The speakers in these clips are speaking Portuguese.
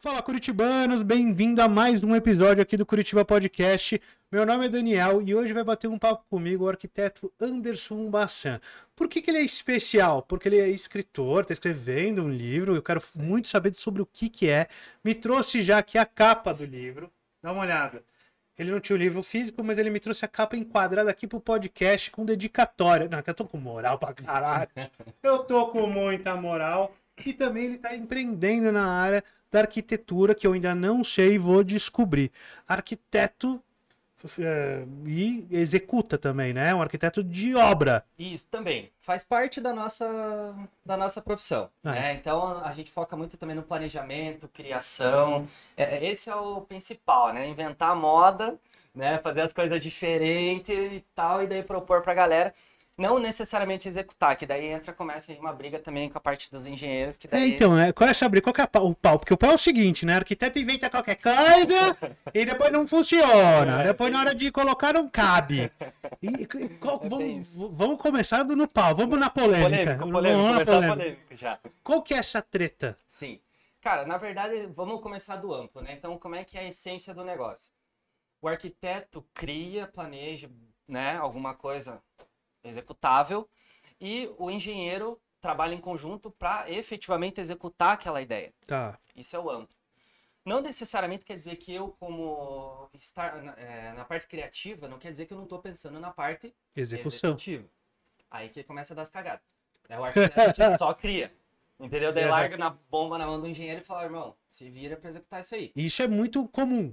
Fala Curitibanos, bem-vindo a mais um episódio aqui do Curitiba Podcast. Meu nome é Daniel e hoje vai bater um papo comigo o arquiteto Anderson Bassan. Por que, que ele é especial? Porque ele é escritor, está escrevendo um livro, eu quero muito saber sobre o que, que é. Me trouxe já aqui a capa do livro, dá uma olhada. Ele não tinha o livro físico, mas ele me trouxe a capa enquadrada aqui pro podcast com dedicatória. Não, que eu tô com moral pra caralho. Eu tô com muita moral. E também ele está empreendendo na área da arquitetura que eu ainda não sei e vou descobrir. Arquiteto é, e executa também, né? Um arquiteto de obra. Isso também faz parte da nossa da nossa profissão. Ah. Né? É. Então a gente foca muito também no planejamento, criação. É, é esse é o principal, né? Inventar moda, né? Fazer as coisas diferentes e tal e daí propor para a galera não necessariamente executar, que daí entra, começa uma briga também com a parte dos engenheiros, que é, daí... É, então, né? qual é essa briga? Qual que é o pau? Porque o pau é o seguinte, né? arquiteto inventa qualquer coisa e depois não funciona. É, depois é na hora de colocar não cabe. E, vamos, vamos, começar no pau, vamos na polêmica. vamos começar polêmica. a polêmica já. Qual que é essa treta? Sim. Cara, na verdade, vamos começar do amplo, né? Então, como é que é a essência do negócio? O arquiteto cria, planeja, né, alguma coisa executável e o engenheiro trabalha em conjunto para efetivamente executar aquela ideia. Tá. Isso é o amplo. Não necessariamente quer dizer que eu, como estar na, é, na parte criativa, não quer dizer que eu não estou pensando na parte Execução. executiva. Aí que começa a dar as cagadas. É o arquiteto só cria. Entendeu? Daí é. larga na bomba na mão do engenheiro e fala, irmão, se vira para executar isso aí. Isso é muito comum.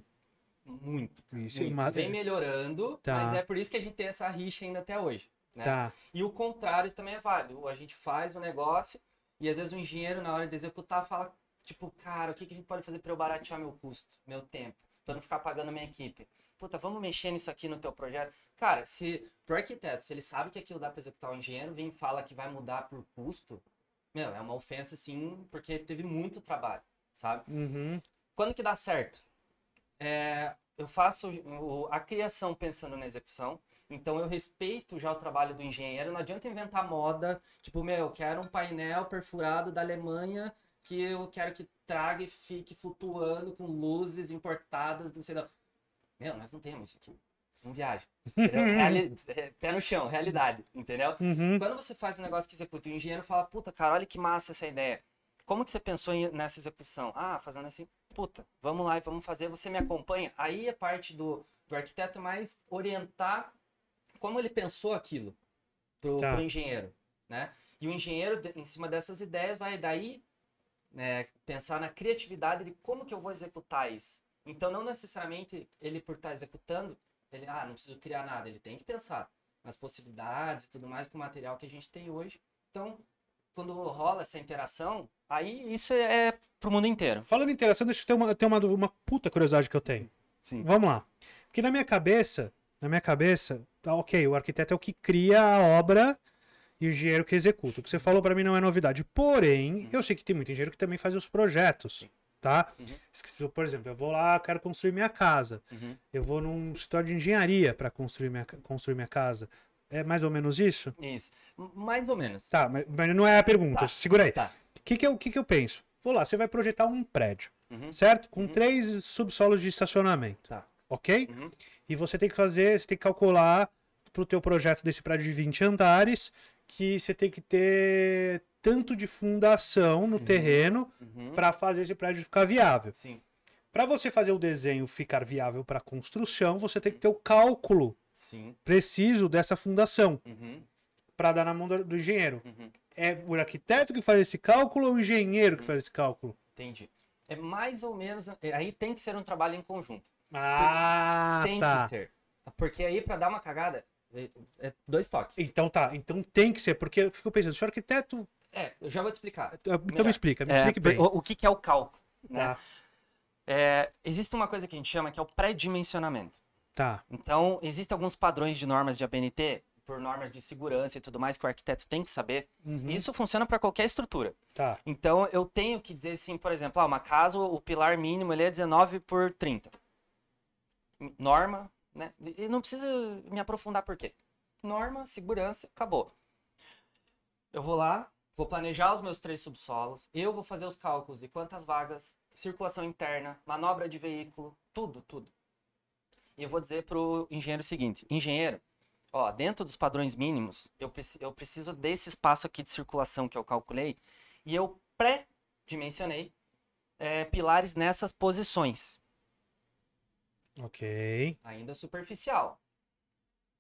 Muito. Isso é muito. É Vem melhorando, tá. mas é por isso que a gente tem essa rixa ainda até hoje. Né? Tá. E o contrário também é válido. A gente faz o um negócio e às vezes o engenheiro, na hora de executar, fala, tipo, cara, o que, que a gente pode fazer para eu baratear meu custo, meu tempo, para não ficar pagando minha equipe? Puta, vamos mexer nisso aqui no teu projeto. Cara, se pro arquiteto, se ele sabe que aquilo dá para executar, o engenheiro vem e fala que vai mudar por custo, meu, é uma ofensa, assim, porque teve muito trabalho, sabe? Uhum. Quando que dá certo? É, eu faço a criação pensando na execução, então eu respeito já o trabalho do engenheiro, não adianta inventar moda, tipo, meu, eu quero um painel perfurado da Alemanha que eu quero que traga e fique flutuando com luzes importadas, não sei lá. Meu, nós não temos isso aqui. Não viaja. Reali... É, pé no chão, realidade, entendeu? Uhum. Quando você faz um negócio que executa, o engenheiro fala, puta, cara, olha que massa essa ideia. Como que você pensou nessa execução? Ah, fazendo assim, puta, vamos lá e vamos fazer, você me acompanha? Aí é parte do, do arquiteto mais orientar como ele pensou aquilo pro, tá. pro engenheiro, né? E o engenheiro, em cima dessas ideias, vai daí né, pensar na criatividade de como que eu vou executar isso. Então, não necessariamente ele, por estar tá executando, ele, ah, não preciso criar nada. Ele tem que pensar nas possibilidades e tudo mais com o material que a gente tem hoje. Então, quando rola essa interação, aí isso é, é pro mundo inteiro. Falando em interação, deixa eu ter uma, ter uma, uma puta curiosidade que eu tenho. Sim. Vamos lá. Porque na minha cabeça, na minha cabeça, Tá ok, o arquiteto é o que cria a obra e o engenheiro que executa. O que você falou para mim não é novidade. Porém, uhum. eu sei que tem muito engenheiro que também faz os projetos. Tá? Uhum. Por exemplo, eu vou lá, quero construir minha casa. Uhum. Eu vou num escritório de engenharia para construir minha, construir minha casa. É mais ou menos isso? Isso. Mais ou menos. Tá, mas, não é a pergunta. Tá. Segura aí. Tá. O que, que, eu, que, que eu penso? Vou lá, você vai projetar um prédio, uhum. certo? Com uhum. três subsolos de estacionamento. Tá. Ok? Uhum. E você tem que fazer, você tem que calcular para o teu projeto desse prédio de 20 andares que você tem que ter tanto de fundação no uhum. terreno uhum. para fazer esse prédio ficar viável. Sim. Para você fazer o desenho ficar viável para construção, você tem que ter o cálculo Sim. preciso dessa fundação uhum. para dar na mão do, do engenheiro. Uhum. É o arquiteto que faz esse cálculo ou o engenheiro que uhum. faz esse cálculo? Entendi. É mais ou menos. É, aí tem que ser um trabalho em conjunto. Ah, tem tá. que ser. Porque aí, para dar uma cagada, é, é dois toques. Então tá, então tem que ser, porque eu fico pensando, se o arquiteto. É, eu já vou te explicar. Então melhor. me explica, me é, explique bem. O, o que, que, é o cálculo? Né? Ah. É, existe uma coisa que a gente chama que é o pré-dimensionamento. Tá. Então, existem alguns padrões de normas de ABNT, por normas de segurança e tudo mais, que o arquiteto tem que saber. Uhum. Isso funciona para qualquer estrutura. Tá. Então, eu tenho que dizer assim, por exemplo, ah, uma casa, o pilar mínimo ele é 19 por 30 norma, né? E não precisa me aprofundar por quê. Norma, segurança, acabou. Eu vou lá, vou planejar os meus três subsolos, eu vou fazer os cálculos de quantas vagas, circulação interna, manobra de veículo, tudo, tudo. E eu vou dizer pro engenheiro o seguinte, engenheiro, ó, dentro dos padrões mínimos, eu, preci eu preciso desse espaço aqui de circulação que eu calculei, e eu pré-dimensionei é, pilares nessas posições. Ok. Ainda superficial.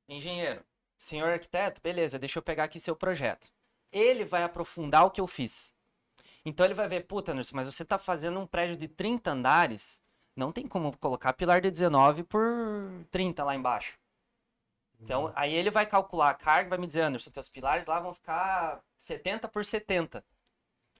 Engenheiro, senhor arquiteto, beleza, deixa eu pegar aqui seu projeto. Ele vai aprofundar o que eu fiz. Então ele vai ver, puta, Anderson, mas você está fazendo um prédio de 30 andares, não tem como colocar pilar de 19 por 30 lá embaixo. Então, uhum. aí ele vai calcular a carga, vai me dizer, Anderson, teus pilares lá vão ficar 70 por 70.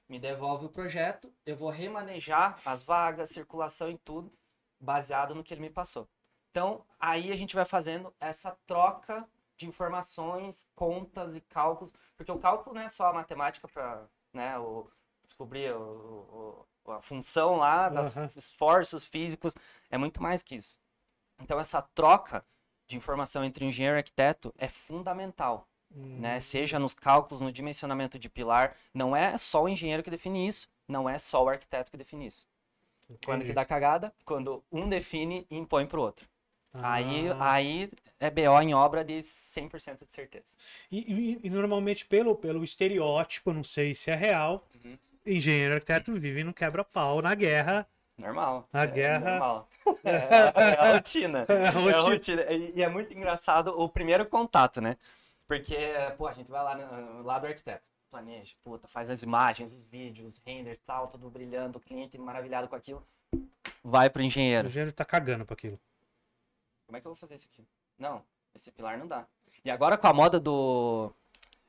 Me devolve o projeto, eu vou remanejar as vagas, circulação e tudo baseado no que ele me passou. Então, aí a gente vai fazendo essa troca de informações, contas e cálculos, porque o cálculo não é só a matemática para né, o, descobrir o, o, a função lá, dos uhum. esforços físicos, é muito mais que isso. Então, essa troca de informação entre engenheiro e arquiteto é fundamental. Né? Uhum. Seja nos cálculos, no dimensionamento de pilar, não é só o engenheiro que define isso, não é só o arquiteto que define isso. Entendi. Quando que dá cagada? Quando um define e impõe pro outro. Ah. Aí, aí é BO em obra de 100% de certeza. E, e, e, normalmente, pelo, pelo estereótipo, não sei se é real, uhum. engenheiro arquiteto vive no quebra-pau na guerra. Normal. Na é, guerra. Normal. É, é, é rotina. é, é rotina. É rotina. E é muito engraçado o primeiro contato, né? Porque, pô, a gente vai lá, lá do arquiteto planeja, puta, faz as imagens, os vídeos, render tal, tudo brilhando, o cliente maravilhado com aquilo. Vai pro engenheiro. O engenheiro tá cagando pra aquilo. Como é que eu vou fazer isso aqui? Não, esse pilar não dá. E agora com a moda do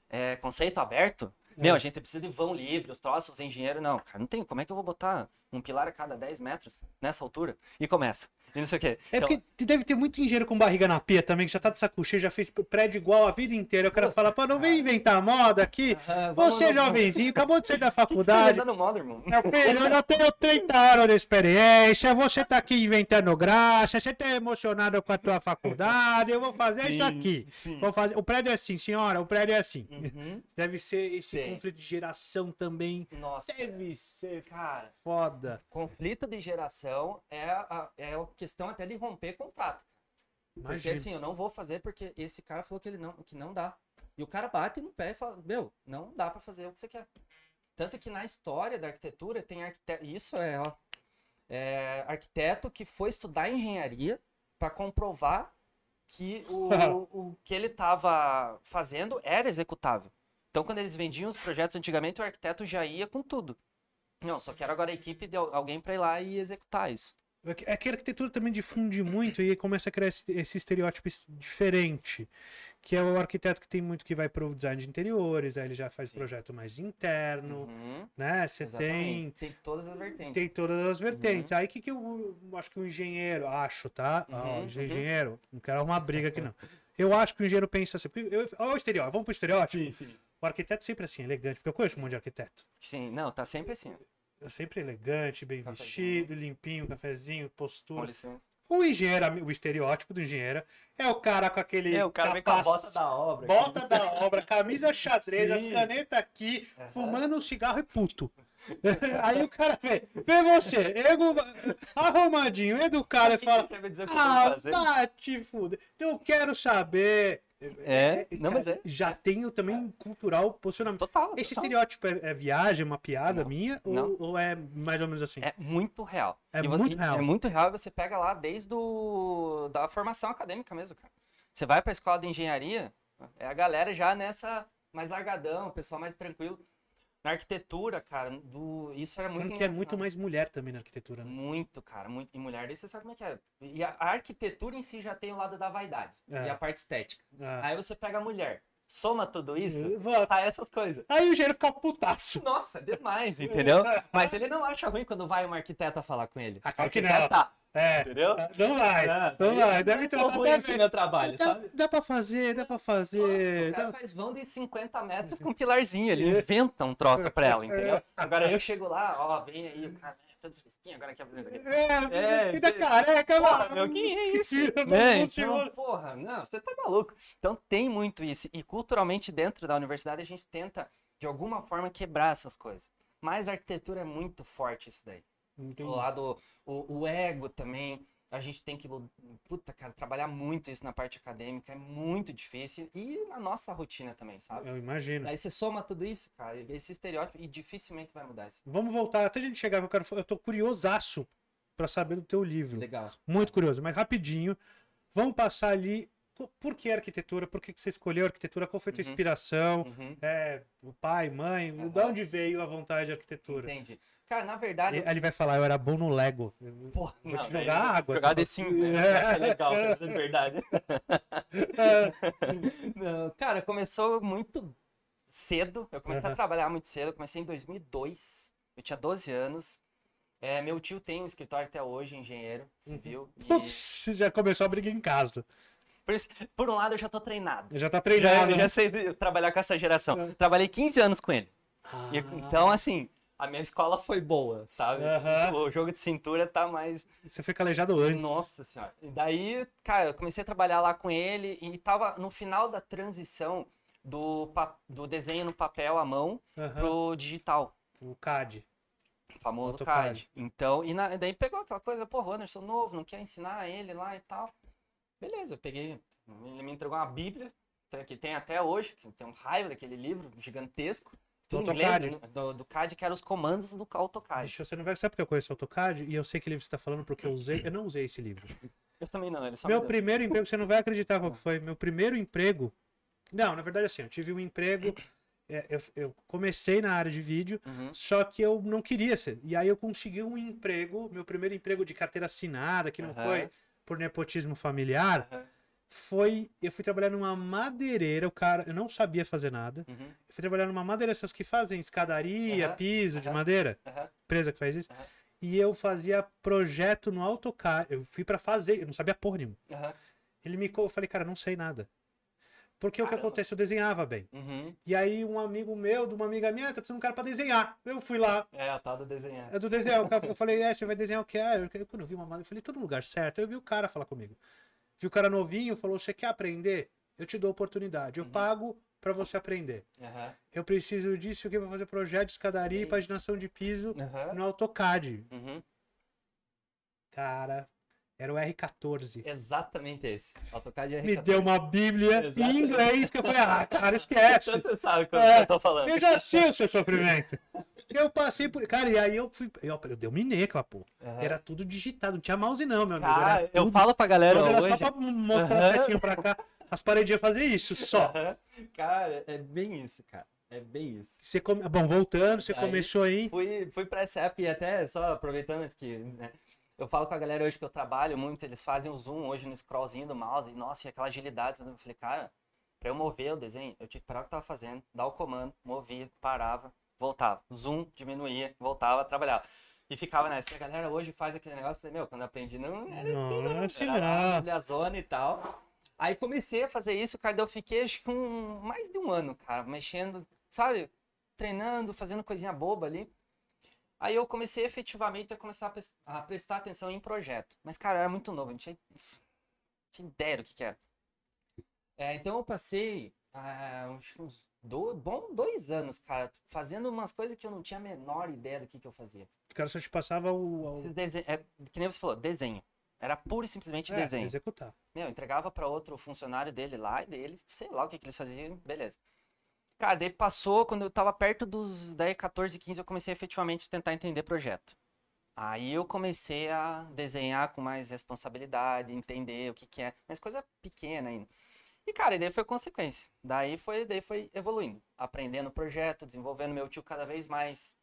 é, conceito aberto, é. meu, a gente precisa de vão livre, os troços, engenheiro, não, cara, não tem, como é que eu vou botar um pilar a cada 10 metros, nessa altura, e começa. E não sei o quê. É então... porque deve ter muito engenheiro com barriga na pia também, que já tá de saco cheio, já fez prédio igual a vida inteira. Eu quero falar, pô, não vem inventar moda aqui. Você, no... jovenzinho, acabou de sair da faculdade. Que que tá moda, irmão? Eu tenho, eu já tenho 30 anos de experiência, você tá aqui inventando graça, você tá emocionado com a tua faculdade, eu vou fazer sim, isso aqui. Sim. Vou fazer... O prédio é assim, senhora, o prédio é assim. Uhum. Deve ser esse sim. conflito de geração também. Nossa. Deve ser, cara. Foda. Conflito de geração é a, é a questão até de romper contrato. Imagina. Porque assim, eu não vou fazer porque esse cara falou que ele não, que não dá. E o cara bate no pé e fala, meu, não dá para fazer o que você quer. Tanto que na história da arquitetura tem arquiteto. Isso é, ó. É, arquiteto que foi estudar engenharia para comprovar que o, o, o que ele estava fazendo era executável. Então, quando eles vendiam os projetos antigamente, o arquiteto já ia com tudo. Não, só quero agora a equipe de alguém para ir lá e executar isso. É, é que a arquitetura também difunde muito e começa a criar esse, esse estereótipo diferente, que é o arquiteto que tem muito que vai para o design de interiores, aí ele já faz Sim. projeto mais interno, uhum. né? Você tem... Tem todas as vertentes. Tem todas as vertentes. Uhum. Aí o que, que eu acho que o um engenheiro, acho, tá? Uhum, uhum. engenheiro, não quero arrumar briga aqui não. Eu acho que o engenheiro pensa assim, eu, ó o estereótipo, vamos pro estereótipo? Sim, sim. O arquiteto sempre é assim, elegante, porque eu conheço um monte de arquiteto. Sim, não, tá sempre assim. Eu sempre elegante, bem cafezinho. vestido, limpinho, cafezinho, postura. O engenheiro, o estereótipo do engenheiro é o cara com aquele. É, o cara vem com a bota da obra. Bota da obra, camisa xadrez, caneta aqui, uhum. fumando um cigarro e puto. Aí o cara vê vê você, ego, arrumadinho, educado, e fala: Ah, tá te fuder, quero saber. É? é, não, mas é. Já tenho também é. cultural posicionamento. Total. Esse total. estereótipo é, é, viagem, uma piada não, minha? Ou, ou, é mais ou menos assim? É muito real. É e muito real. É muito real e você pega lá desde do, da formação acadêmica mesmo, cara. Você vai pra escola de engenharia, é a galera já nessa mais largadão, o pessoal mais tranquilo. Na arquitetura, cara, do... isso era muito. Claro que é muito mais mulher também na arquitetura. Né? Muito, cara, muito. E mulher, você sabe como é que é. E a, arquitetura em si já tem o lado da vaidade é. e a parte estética. É. Aí você pega a mulher, soma tudo isso, Exato. sai essas coisas. Aí o gênero fica putaço. Nossa, demais, entendeu? É. Mas ele não acha ruim quando vai uma arquiteta falar com ele. Ah, claro que não. É. Entendeu? Ah, não vai. É. Então não vai. Deve é ter uma assim meu trabalho, dá, então sabe? Dá pra fazer, dá pra fazer. Nossa, o cara dá... faz vão de 50 metros com um pilarzinho. Ele é. inventa um troço pra ela, entendeu? É. Agora eu chego lá, ó, vem aí o cara todo fresquinho, agora que a isso aqui. É, é, é careca, né? porra, mano. Meu, quem é isso? né? então, porra, não, você tá maluco. Então tem muito isso. E culturalmente dentro da universidade a gente tenta, de alguma forma, quebrar essas coisas. Mas a arquitetura é muito forte isso daí. Entendi. O lado, o, o ego também. A gente tem que, puta, cara, trabalhar muito isso na parte acadêmica, é muito difícil. E na nossa rotina também, sabe? Eu imagino. Aí você soma tudo isso, cara, esse estereótipo, e dificilmente vai mudar isso. Vamos voltar, até a gente chegar, eu, quero, eu tô curiosaço para saber do teu livro. Legal. Muito curioso, mas rapidinho. Vamos passar ali por que arquitetura? Por que, você escolheu arquitetura? Qual foi a tua uhum. inspiração? Uhum. É, o pai, mãe, uhum. de onde veio a vontade de arquitetura? Entendi. Cara, na verdade. Ele, ele vai falar, eu era bom no Lego. Porra, vou não, te jogar velho, água. Jogar The assim. Sims, né? É. Acha legal, cara, tá de verdade. Não, cara, começou muito cedo. Eu comecei a trabalhar muito cedo. Eu comecei em 2002. Eu tinha 12 anos. É, meu tio tem um escritório até hoje, engenheiro civil. Uhum. E... já começou a briga em casa. Por, isso, por um lado, eu já tô treinado. Eu já tá treinado. Já, né? já sei trabalhar com essa geração. É. Trabalhei 15 anos com ele. Ah. E, então, assim, a minha escola foi boa, sabe? Uhum. O jogo de cintura tá mais. Você foi calejado antes. Nossa senhora. E daí, cara, eu comecei a trabalhar lá com ele e tava no final da transição do, do desenho no papel à mão uhum. pro digital. O CAD. O famoso CAD. CAD. Então, e na, daí pegou aquela coisa, pô, eu Anderson novo, não quer ensinar ele lá e tal. Beleza, eu peguei, ele me entregou uma Bíblia, tá, que tem até hoje, que tem um raiva daquele livro gigantesco. Tudo em inglês, né, do, do CAD, que era os comandos do AutoCAD. Deixa, você não vai... Sabe porque eu conheço AutoCAD? E eu sei que livro você está falando porque eu usei... Eu não usei esse livro. Eu também não, ele só Meu me primeiro emprego, você não vai acreditar qual ah. foi. Meu primeiro emprego... Não, na verdade assim, eu tive um emprego... É, eu, eu, comecei na área de vídeo, uhum. só que eu não queria ser. E aí eu consegui um emprego, meu primeiro emprego de carteira assinada, que não uhum. foi por nepotismo familiar, foi. Eu fui trabalhar numa madeireira, o cara. Eu não sabia fazer nada. Uhum. Eu fui trabalhar numa madeireira, essas que fazem escadaria, piso de madeira. Empresa que faz isso. E eu fazia projeto no AutoCAD. Eu fui para fazer, eu não sabia porra nenhuma. Ele me. Eu falei, cara, não sei nada. Porque Caramba. o que acontece? Eu desenhava bem. Uhum. E aí, um amigo meu, de uma amiga minha, tá precisando de um cara pra desenhar. Eu fui lá. É, a tal do desenhar. É do desenhar. eu falei, é, você vai desenhar o que? Ah, é? Eu, quando eu vi uma mala, eu falei, todo lugar certo. Eu vi o cara falar comigo. Vi o cara novinho, falou, você quer aprender? Eu te dou oportunidade. Eu uhum. pago para você aprender. Uhum. Eu preciso disso aqui pra fazer projeto de escadaria e é paginação de piso no AutoCAD. Uhum. Cara, era o R14. Exatamente esse. AutoCAD R14. É Me deu uma bíblia Exatamente. em inglês que eu falei, ah, cara, esquece. Então você sabe o que é, eu tô falando. Eu já sei o seu sofrimento. eu passei por. Cara, e aí eu fui. Eu, eu dominei aquela porra. Uhum. Era tudo digitado, não tinha mouse, não, meu amigo. Ah, tudo... eu falo pra galera. era hoje... só pra mostrar uhum. um pouquinho pra cá. As paredinhas fazer isso só. Uhum. Cara, é bem isso, cara. É bem isso. Você come... Bom, voltando, você aí, começou aí. Fui, fui pra essa época e até só aproveitando que. Né, eu falo com a galera hoje que eu trabalho muito, eles fazem o zoom hoje no scrollzinho do mouse, e nossa, e aquela agilidade. Né? Eu falei, cara, para eu mover o desenho, eu tinha que parar o que eu estava fazendo, dar o comando, movia, parava, voltava. Zoom, diminuía, voltava, trabalhava. E ficava nessa. a galera hoje faz aquele negócio, eu falei, meu, quando aprendi não era assim, não. Era a zona e tal. Aí comecei a fazer isso, cara, eu fiquei acho que um, mais de um ano, cara, mexendo, sabe, treinando, fazendo coisinha boba ali. Aí eu comecei efetivamente a começar a prestar atenção em projeto. Mas, cara, era muito novo, não tinha, tinha ideia do que, que era. É, então eu passei ah, uns, do, bom dois anos, cara, fazendo umas coisas que eu não tinha a menor ideia do que, que eu fazia. O cara só te passava o. o... É, que nem você falou, desenho. Era pura e simplesmente é, desenho. Executar. Meu, entregava para outro funcionário dele lá e dele, sei lá o que, que eles faziam, beleza. Cara, daí passou, quando eu tava perto dos 10, 14, 15, eu comecei efetivamente a tentar entender projeto. Aí eu comecei a desenhar com mais responsabilidade, entender o que que é, mas coisa pequena ainda. E, cara, e daí foi consequência. Daí foi, daí foi evoluindo, aprendendo o projeto, desenvolvendo meu tio cada vez mais,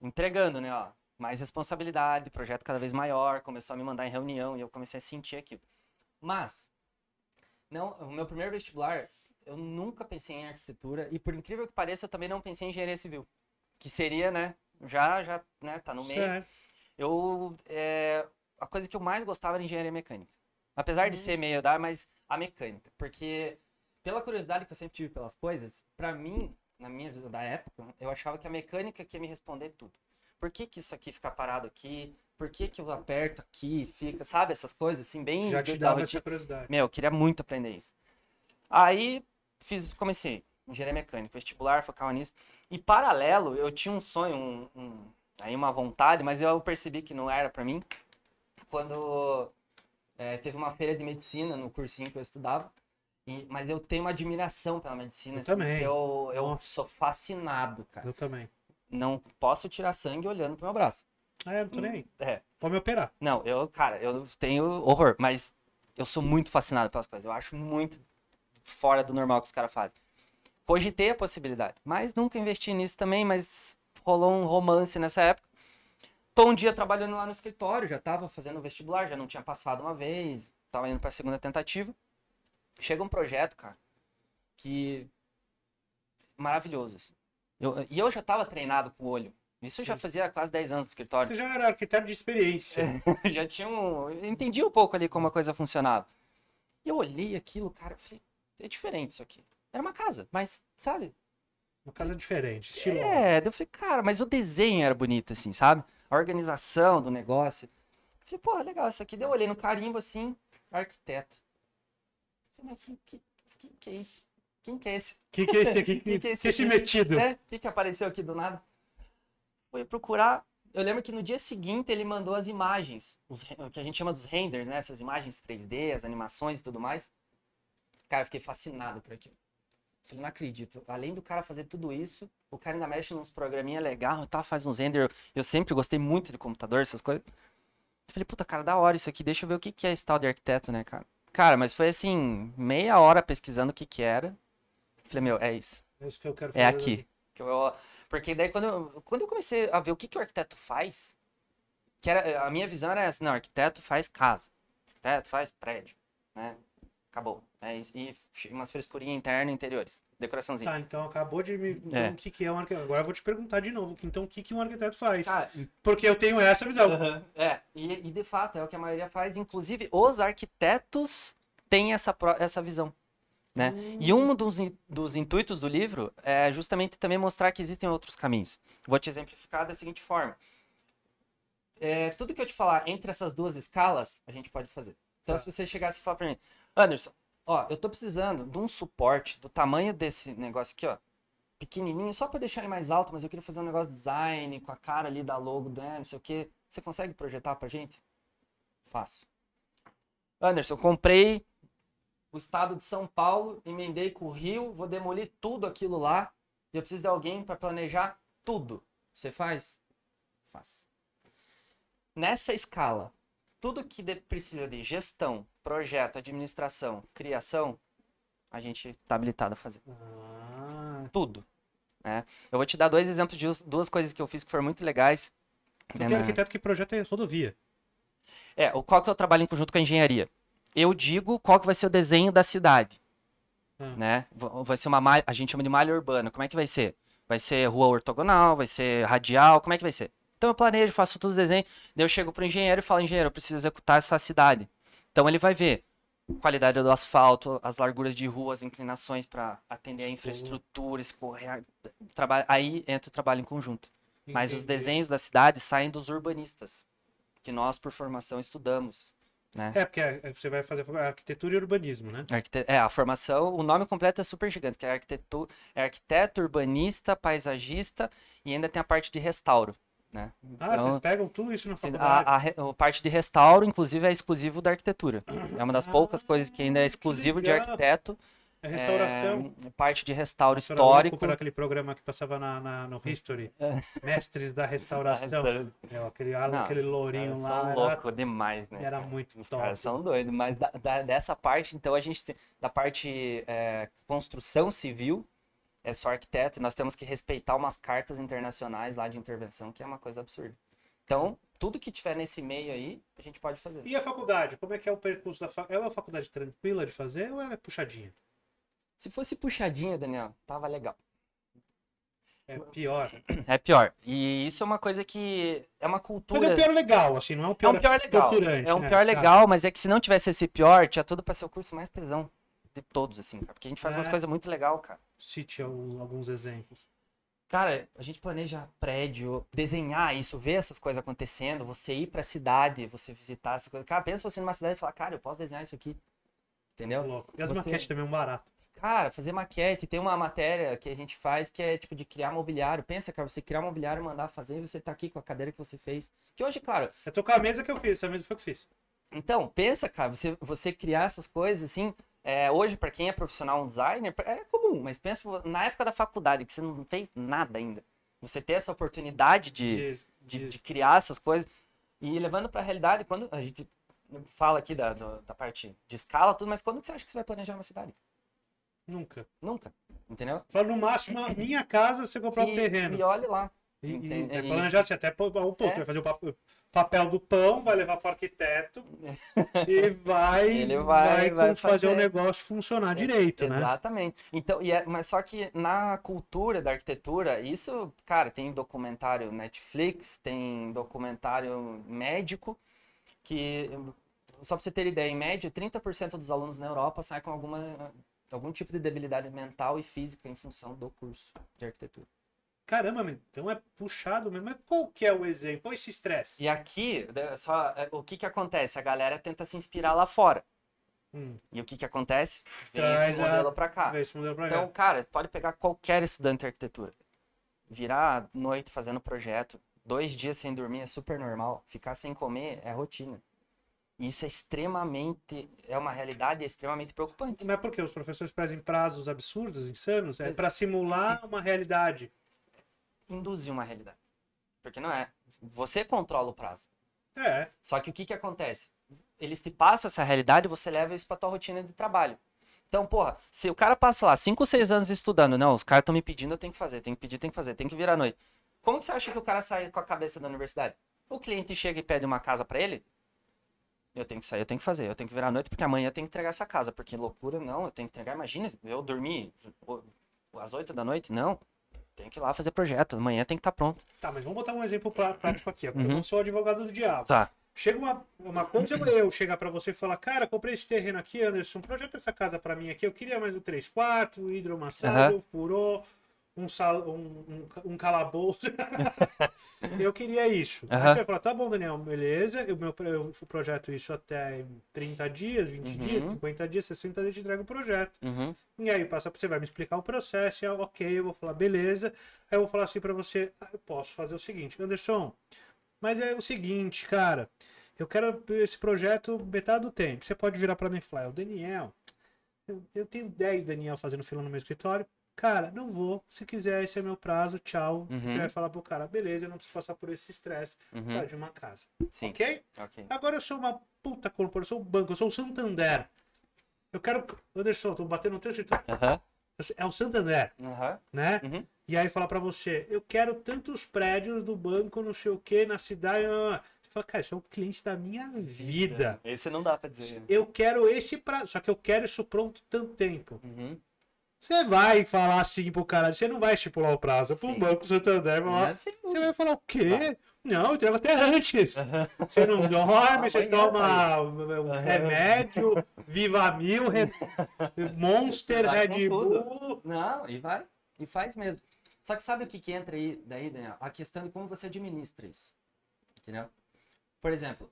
entregando, né, ó, mais responsabilidade, projeto cada vez maior, começou a me mandar em reunião e eu comecei a sentir aquilo. Mas, não, o meu primeiro vestibular eu nunca pensei em arquitetura e por incrível que pareça eu também não pensei em engenharia civil, que seria, né, já já, né, tá no meio. Certo. Eu é, a coisa que eu mais gostava era engenharia mecânica. Apesar de hum. ser meio da, mas a mecânica, porque pela curiosidade que eu sempre tive pelas coisas, para mim, na minha visão da época, eu achava que a mecânica que ia me responder tudo. Por que, que isso aqui fica parado aqui? Por que, que eu aperto aqui, fica, sabe, essas coisas assim bem Já te dava essa curiosidade. Meu, eu queria muito aprender isso. Aí fiz, comecei engenharia mecânica, vestibular, focava nisso. E paralelo, eu tinha um sonho, um, um, aí uma vontade, mas eu percebi que não era para mim. Quando é, teve uma feira de medicina no cursinho que eu estudava, e, mas eu tenho uma admiração pela medicina, eu assim, também. eu, eu sou fascinado, cara. Eu também. Não posso tirar sangue olhando pro meu braço. É, não tô nem aí. É. Pode me operar. Não, eu, cara, eu tenho horror, mas eu sou muito fascinado pelas coisas. Eu acho muito fora do normal que os caras fazem. Cogitei a possibilidade, mas nunca investi nisso também, mas rolou um romance nessa época. Tô um dia trabalhando lá no escritório, já tava fazendo vestibular, já não tinha passado uma vez, tava indo pra segunda tentativa. Chega um projeto, cara, que maravilhoso, assim. Eu, e eu já tava treinado com o olho, isso eu já fazia quase 10 anos no escritório. Você já era arquiteto de experiência. já tinha um. entendi um pouco ali como a coisa funcionava. E eu olhei aquilo, cara, eu falei, é diferente isso aqui. Era uma casa, mas, sabe? Uma casa diferente, estilo. É, eu falei, cara, mas o desenho era bonito, assim, sabe? A organização do negócio. Eu falei, pô, legal isso aqui. Deu, olhei no carimbo, assim, arquiteto. Eu falei, mas que, que, que, que é isso? Quem que é esse? Quem que é esse aqui? Quem que é esse, é esse metido? O é, que que apareceu aqui do nada? Fui procurar eu lembro que no dia seguinte ele mandou as imagens, os, o que a gente chama dos renders, né? Essas imagens 3D, as animações e tudo mais. Cara, eu fiquei fascinado por aquilo. Falei, não acredito. Além do cara fazer tudo isso, o cara ainda mexe nos programinha legal e tá, faz uns render. Eu, sempre gostei muito de computador, essas coisas. Eu falei, puta, cara, da hora isso aqui. Deixa eu ver o que, que é esse tal de arquiteto, né, cara? Cara, mas foi assim, meia hora pesquisando o que que era. Eu falei, meu, é isso. É isso que eu quero é fazer. É aqui. eu, porque daí quando eu, quando eu comecei a ver o que, que o arquiteto faz, que era, a minha visão era essa, não, arquiteto faz casa, arquiteto faz prédio, né? Acabou. É, e umas frescurinhas internas e interiores. Decoraçãozinha. Tá, então acabou de me. Então, é. O que, que é um arquiteto? Agora eu vou te perguntar de novo. Então, o que, que um arquiteto faz? Cara, Porque eu tenho essa visão. Uh -huh. É, e, e, de fato é o que a maioria faz. Inclusive, os arquitetos têm essa, essa visão. Né? Hum. E um hum. dos, dos intuitos do livro é justamente também mostrar que existem outros caminhos. Vou te exemplificar da seguinte forma. É, tudo que eu te falar entre essas duas escalas, a gente pode fazer. Então, tá. se você chegasse e falar para mim, Anderson, Ó, eu tô precisando de um suporte do tamanho desse negócio aqui, ó. Pequenininho, só para deixar ele mais alto, mas eu queria fazer um negócio de design com a cara ali da logo, né, não sei o que. Você consegue projetar pra gente? Faço. Anderson, comprei o estado de São Paulo, emendei com o Rio, vou demolir tudo aquilo lá. E eu preciso de alguém para planejar tudo. Você faz? Faço. Nessa escala, tudo que de, precisa de gestão, projeto, administração, criação, a gente está habilitado a fazer. Ah. Tudo. Né? Eu vou te dar dois exemplos de duas coisas que eu fiz que foram muito legais. Tu né, tem arquiteto que projeta é rodovia. É, o qual que eu trabalho em conjunto com a engenharia? Eu digo qual que vai ser o desenho da cidade. Ah. Né? Vai ser uma malha, a gente chama de malha urbana. Como é que vai ser? Vai ser rua ortogonal, vai ser radial, como é que vai ser? Então eu planejo, faço todos os desenhos. Daí eu chego pro engenheiro e falo, engenheiro, eu preciso executar essa cidade. Então ele vai ver qualidade do asfalto, as larguras de ruas, inclinações para atender a infraestrutura, escorrer. Trabalho, aí entra o trabalho em conjunto. Entendi. Mas os desenhos da cidade saem dos urbanistas, que nós, por formação, estudamos. Né? É, porque é, você vai fazer arquitetura e urbanismo, né? Arquite... É, a formação, o nome completo é super gigante, que é, arquiteto, é arquiteto, urbanista, paisagista e ainda tem a parte de restauro. Né? Então, ah, vocês então, pegam tudo isso na faculdade? A, a, a, parte de restauro, inclusive, é exclusivo da arquitetura. É uma das ah, poucas coisas que ainda é exclusivo de arquiteto. É restauração. É, parte de restauro Era histórico. Era aquele programa que passava na, na no History. É. Mestres da Restauração. Meu, é, aquele, ah, Não, aquele lourinho lá. São louco demais, né? Era muito Os top. caras são doidos. Mas da, da, dessa parte, então, a gente tem... Da parte é, construção civil, é só arquiteto e nós temos que respeitar umas cartas internacionais lá de intervenção, que é uma coisa absurda. Então, tudo que tiver nesse meio aí, a gente pode fazer. E a faculdade? Como é que é o percurso da faculdade? É uma faculdade tranquila de fazer ou ela é puxadinha? Se fosse puxadinha, Daniel, tava legal. É pior. É pior. E isso é uma coisa que é uma cultura. Mas é um pior legal, assim, não é um pior, é um pior legal. É um né? pior né? legal, mas é que se não tivesse esse pior, tinha tudo para ser o curso mais tesão de todos, assim, cara. Porque a gente faz é. umas coisas muito legal, cara. Cite alguns exemplos. Cara, a gente planeja prédio, desenhar isso, ver essas coisas acontecendo, você ir pra cidade, você visitar essas coisas. Cara, pensa você numa cidade e falar, cara, eu posso desenhar isso aqui. Entendeu? Louco. E as você... maquetes também é um barato. Cara, fazer maquete, tem uma matéria que a gente faz que é tipo de criar mobiliário. Pensa, cara, você criar mobiliário, mandar fazer e você tá aqui com a cadeira que você fez. Que hoje, claro. é tô com a mesa que eu fiz, essa mesa foi que eu fiz. Então, pensa, cara, você, você criar essas coisas assim. É, hoje, para quem é profissional, um designer, é comum, mas pensa na época da faculdade, que você não fez nada ainda. Você ter essa oportunidade de, isso, de, isso. de, criar essas coisas. E levando para a realidade, quando a gente fala aqui da, da parte de escala, tudo, mas quando você acha que você vai planejar uma cidade? Nunca. Nunca. Entendeu? Fala no máximo, a minha casa você comprar o terreno. E olhe lá. E, e planejar assim, até o pão, é? vai fazer o papel do pão, vai levar para o arquiteto e vai, vai, vai, vai fazer, o negócio funcionar direito, exatamente. né? Exatamente. Então, e é, mas só que na cultura da arquitetura, isso, cara, tem documentário Netflix, tem documentário médico, que, só para você ter ideia, em média, 30% dos alunos na Europa saem com alguma, algum tipo de debilidade mental e física em função do curso de arquitetura. Caramba, então é puxado mesmo. Mas qual que é o exemplo? Olha esse estresse. E aqui, né, só, é, o que que acontece? A galera tenta se inspirar lá fora. Hum. E o que que acontece? Vem Traz esse modelo a... para cá. Modelo pra então, cá. cara, pode pegar qualquer estudante de arquitetura. Virar noite fazendo projeto, dois dias sem dormir é super normal. Ficar sem comer é rotina. E isso é extremamente, é uma realidade extremamente preocupante. Mas por quê? os professores prezem prazos absurdos, insanos, é para simular uma realidade induzir uma realidade. Porque não é. Você controla o prazo. É. Só que o que, que acontece? Eles te passam essa realidade e você leva isso pra tua rotina de trabalho. Então, porra, se o cara passa lá 5 ou 6 anos estudando, não, os caras estão me pedindo, eu tenho que fazer, tenho que pedir, tenho que fazer, tenho que vir à noite. Como que você acha que o cara sai com a cabeça da universidade? O cliente chega e pede uma casa para ele? Eu tenho que sair, eu tenho que fazer, eu tenho que virar à noite, porque amanhã eu tenho que entregar essa casa. Porque loucura, não, eu tenho que entregar. Imagina, eu dormi às 8 da noite? Não. Tem que ir lá fazer projeto. Amanhã tem que estar tá pronto. Tá, mas vamos botar um exemplo prático aqui. Uhum. Eu não sou advogado do diabo. Tá. Chega uma, uma coisa eu chegar para você e falar, cara, comprei esse terreno aqui, Anderson, projeta essa casa para mim aqui, eu queria mais o um 3 quartos, hidromassagem, uhum. furou, um, sal, um, um, um calabouço. eu queria isso. Uhum. Aí você vai falar, tá bom, Daniel, beleza. Eu, meu, eu projeto isso até 30 dias, 20 uhum. dias, 50 dias, 60 dias, eu te entrego o projeto. Uhum. E aí passa, você vai me explicar o processo, e, é ok, eu vou falar, beleza. Aí eu vou falar assim para você, ah, eu posso fazer o seguinte, Anderson, mas é o seguinte, cara, eu quero esse projeto metade do tempo. Você pode virar para mim e falar, é o Daniel, eu, eu tenho 10 Daniel fazendo fila no meu escritório, Cara, não vou. Se quiser, esse é meu prazo, tchau. Uhum. Você vai falar pro cara, beleza, eu não preciso passar por esse estresse uhum. Tá, de uma casa. Sim. Okay? ok? Agora eu sou uma puta corporação, eu sou o banco, eu sou o Santander. Eu quero. Anderson, tô batendo no teu escritório. Uhum. É o Santander. Uhum. Né? Uhum. E aí falar para você, eu quero tantos prédios do banco, não sei o que, na cidade. Você fala, cara, isso é um cliente da minha vida. Esse não dá pra dizer. Eu quero esse prazo. Só que eu quero isso pronto tanto tempo. Uhum. Você vai falar assim pro cara, você não vai estipular o prazo. Pro Sim. Banco Santander, vai lá, você vai falar o quê? Não, eu entrego até antes. Você não dorme, você toma tá um remédio, Viva Mil, re... Monster, Red Bull. Não, e vai, e faz mesmo. Só que sabe o que, que entra aí, daí, Daniel? A questão de como você administra isso. Entendeu? Por exemplo,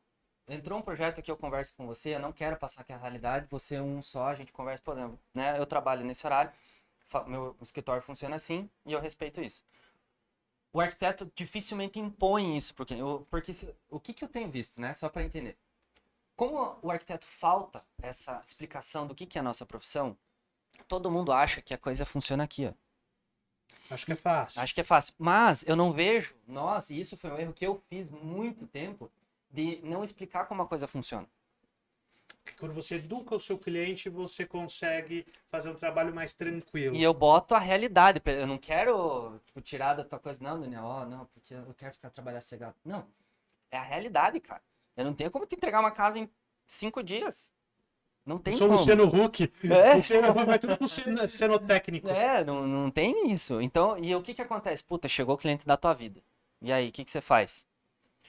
entrou um projeto aqui, eu converso com você, eu não quero passar que a realidade, você é um só, a gente conversa, por exemplo, né? Eu trabalho nesse horário, meu escritório funciona assim e eu respeito isso. O arquiteto dificilmente impõe isso, porque, eu, porque se, o que, que eu tenho visto, né? Só para entender. Como o arquiteto falta essa explicação do que, que é a nossa profissão, todo mundo acha que a coisa funciona aqui, ó. Acho que é fácil. Acho que é fácil. Mas eu não vejo, nós, e isso foi um erro que eu fiz muito tempo, de não explicar como a coisa funciona. Quando você educa o seu cliente, você consegue fazer um trabalho mais tranquilo. E eu boto a realidade. Eu não quero tipo, tirar da tua coisa, não, Daniel, oh, não, porque eu quero ficar trabalhando cegado. Não. É a realidade, cara. Eu não tenho como te entregar uma casa em cinco dias. Não tem eu sou como. Luciano Huck. É. Luciano Huck vai tudo pro cenotécnico. técnico. É, não, não tem isso. Então, e o que que acontece? Puta, chegou o cliente da tua vida. E aí, o que que você faz?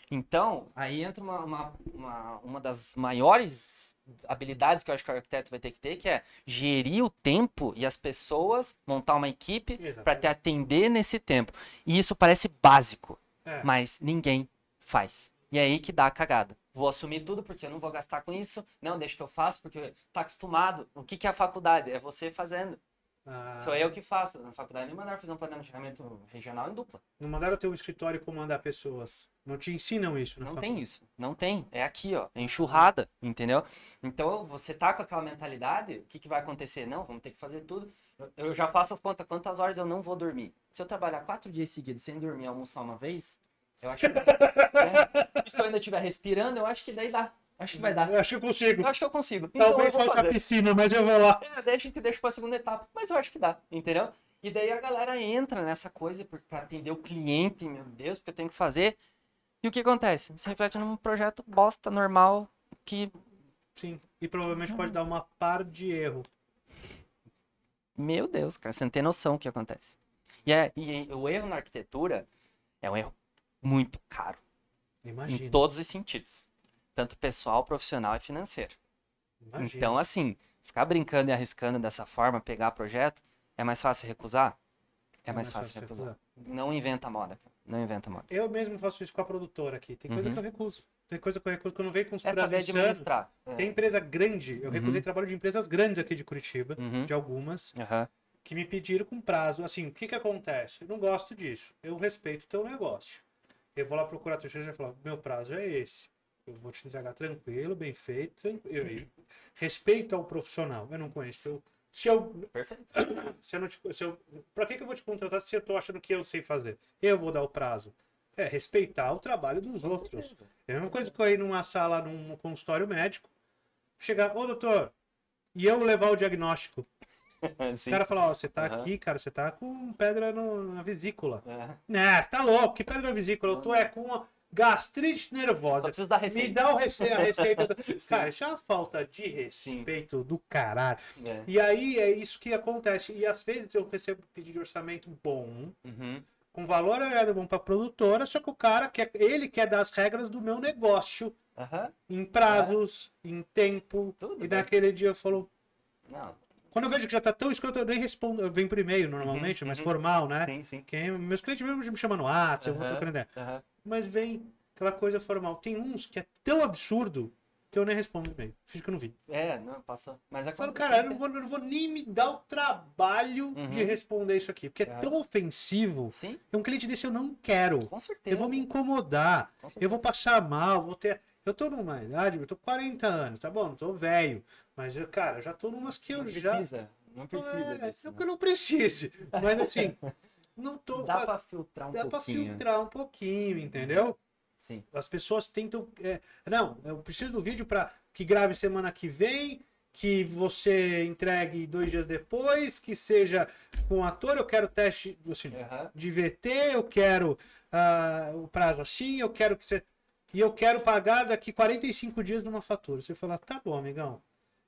Então, aí entra uma, uma, uma, uma, das maiores habilidades que eu acho que o arquiteto vai ter que ter, que é gerir o tempo e as pessoas, montar uma equipe para te atender nesse tempo. E isso parece básico, é. mas ninguém faz. E é aí que dá a cagada. Vou assumir tudo porque eu não vou gastar com isso. Não, deixa que eu faço porque tá acostumado. O que, que é a faculdade? É você fazendo. Ah. Sou eu que faço. Na faculdade me mandaram fazer um planejamento regional em dupla. Não mandaram ter um escritório comandar pessoas. Não te ensinam isso, Não faculdade. tem isso. Não tem. É aqui, ó. É enxurrada, entendeu? Então, você tá com aquela mentalidade, o que, que vai acontecer? Não, vamos ter que fazer tudo. Eu, eu já faço as contas, quantas horas eu não vou dormir. Se eu trabalhar quatro dias seguidos sem dormir almoçar uma vez, eu acho que. é, e se eu ainda estiver respirando, eu acho que daí dá. Acho que uhum. vai dar. Eu acho que eu consigo. Eu acho que eu consigo. Então, Talvez então, faça a piscina, mas eu vou lá. É, daí a gente deixa pra segunda etapa, mas eu acho que dá, entendeu? E daí a galera entra nessa coisa pra atender o cliente, meu Deus, porque eu tenho que fazer. E o que acontece? Você reflete num projeto bosta, normal, que. Sim, e provavelmente pode dar uma par de erro. Meu Deus, cara, você não tem noção o que acontece. E, é, e o erro na arquitetura é um erro muito caro. Imagina. Em todos os sentidos tanto pessoal, profissional e financeiro. Imagina. Então, assim, ficar brincando e arriscando dessa forma, pegar projeto, é mais fácil recusar? É, é mais, mais, fácil, fácil recusar. recusar. Não inventa moda, cara. Não inventa moda. Eu mesmo faço isso com a produtora aqui. Tem coisa uhum. que eu recuso. Tem coisa que eu recuso que eu não com os É saber administrar. É. Tem empresa grande. Eu uhum. recusei trabalho de empresas grandes aqui de Curitiba, uhum. de algumas, que me pediram com prazo. Assim, o que que acontece? Eu não gosto disso. Eu respeito o teu negócio. Eu vou lá procurar a tua e falo, meu prazo é esse. Eu vou te entregar tranquilo, bem feito, tranquilo. Eu, uhum. respeito ao profissional. Eu não conheço Se eu. Perfeito. Se eu não te, se eu, pra que, que eu vou te contratar se eu tô achando que eu sei fazer? Eu vou dar o prazo. É respeitar o trabalho dos Com outros. Certeza. É a mesma coisa que eu ir numa sala, num consultório médico, chegar, ô doutor, e eu levar o diagnóstico. Sim. O cara fala, ó, você tá uhum. aqui, cara, você tá com pedra no, na vesícula. Né, você tá louco, que pedra na vesícula? eu Tu é com uma gastrite nervosa. Só precisa da receita. Me dá o rece a receita. Do... Cara, isso é uma falta de respeito Sim. do caralho. É. E aí é isso que acontece. E às vezes eu recebo pedido de orçamento bom. Uhum. Com valor agregado bom para produtora, só que o cara quer, ele quer dar as regras do meu negócio. Uhum. Em prazos, uhum. em tempo. Tudo e naquele dia eu falo. Não, quando eu vejo que já tá tão escroto, eu nem respondo. Eu venho por e-mail normalmente, uhum, mas uhum. formal, né? Sim, sim. Quem, meus clientes mesmo me chamam no WhatsApp, uhum, eu vou trocando Uhum mas vem aquela coisa formal. Tem uns que é tão absurdo que eu nem respondo bem. mail Fiz que eu não vi. É, não, passou. Mas é Falo, cara, eu não, vou, eu não, vou, nem me dar o trabalho uhum. de responder isso aqui. Porque é, é tão ofensivo. Sim. É um cliente desse eu não quero. Com certeza. Eu vou me incomodar. Eu vou passar mal, vou ter. Eu tô numa idade, eu tô com 40 anos, tá bom? Não tô velho. Mas, eu, cara, já tô numas que eu não já. Precisa. Não então, precisa. É, disso, não é que eu né? não precise. Mas assim. não tô. Dá para filtrar um dá pouquinho. Dá para filtrar um pouquinho, entendeu? Sim. As pessoas tentam. É, não, eu preciso do vídeo para que grave semana que vem, que você entregue dois dias depois, que seja com ator. Eu quero teste assim, uhum. de VT, eu quero uh, o prazo assim, eu quero que você. E eu quero pagar daqui 45 dias numa fatura. Você fala, tá bom, amigão.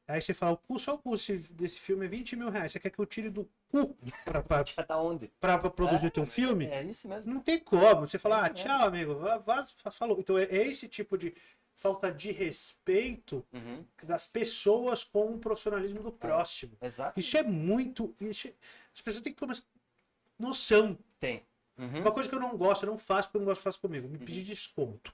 Aí você fala, o só o custo desse filme é 20 mil reais. Você quer que eu tire do cu pra, pra, tá onde? pra, pra produzir é, teu filme? É, é isso mesmo. Não tem como. Você fala, é ah, tchau, amigo. Vá, vá, falou. Então é, é, esse tipo de falta de respeito uhum. das pessoas com o profissionalismo do é, próximo. exato. Isso é muito. Isso é, as pessoas têm que ter uma noção. Tem. Uhum. Uma coisa que eu não gosto, eu não faço porque eu não gosto de fazer comigo. Me uhum. pedir desconto.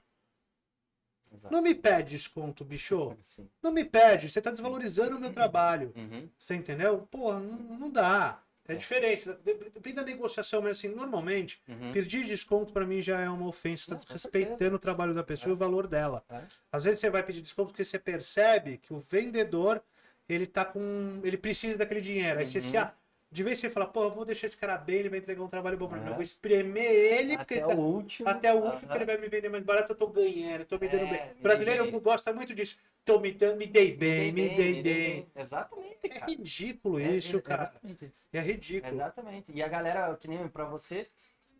Exato. Não me pede desconto, bicho. Sim. Não me pede. Você está desvalorizando o meu trabalho. Uhum. Você entendeu? Porra, não, não dá. É, é. diferente. Né? Depende da negociação, mas assim, normalmente, uhum. pedir desconto para mim já é uma ofensa. está desrespeitando o trabalho da pessoa é. e o é. valor dela. É. Às vezes você vai pedir desconto porque você percebe que o vendedor ele tá com. ele precisa daquele dinheiro. Aí uhum. você se. Uhum. De vez em você fala, pô, eu vou deixar esse cara bem, ele vai entregar um trabalho bom pra mim. Eu é. vou espremer ele. Até tá, o último. Até o último, uhum. que ele vai me vender mais barato, eu tô ganhando, tô me dando é, bem. Brasileiro gosta muito disso. Tô me dando, me dei bem, me dei, me dei, me dei bem. bem. Exatamente, é cara. É ridículo é, isso, é, cara. Exatamente isso. É ridículo. Exatamente. E a galera, que nem pra você,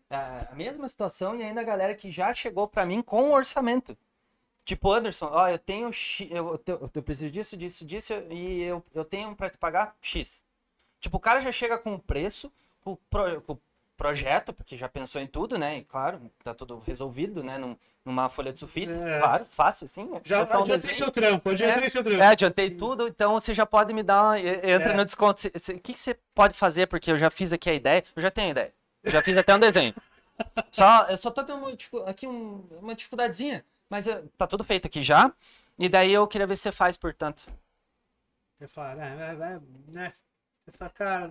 é, a mesma situação e ainda a galera que já chegou pra mim com o orçamento. Tipo, Anderson, ó, eu tenho, eu, eu, eu preciso disso, disso, disso, e eu, eu tenho pra te pagar X. Tipo, o cara já chega com o preço, com o, pro, com o projeto, porque já pensou em tudo, né? E claro, tá tudo resolvido, né? Num, numa folha de sulfite, é. claro, fácil, assim. Né? Já adiantei seu trampo, adiantei é, seu trampo. É, adiantei tudo, então você já pode me dar. Entra é. no desconto. O que, que você pode fazer? Porque eu já fiz aqui a ideia, eu já tenho a ideia. Eu já fiz até um desenho. só, eu só tô tendo uma, tipo, aqui um, uma dificuldadezinha, mas eu, eh, tá tudo feito aqui já. E daí eu queria ver se você faz, portanto. Eu falo, é, é, é, né? Eu fala, cara,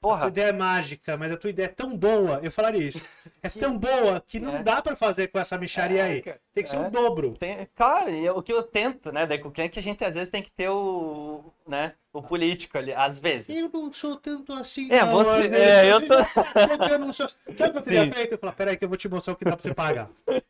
Porra. a tua ideia é mágica, mas a tua ideia é tão boa, eu falaria isso. É que... tão boa que não é. dá para fazer com essa micharia é, aí. Tem que é. ser o um dobro. Tem... Claro, e o que eu tento, né? Daí com o cliente a gente às vezes tem que ter o, né? O político ali, às vezes. Eu não sou tanto assim. É, não, você. É, eu tô. eu não sou... Sabe o que eu teria feito? Eu falar, peraí, que eu vou te mostrar o que dá pra você pagar.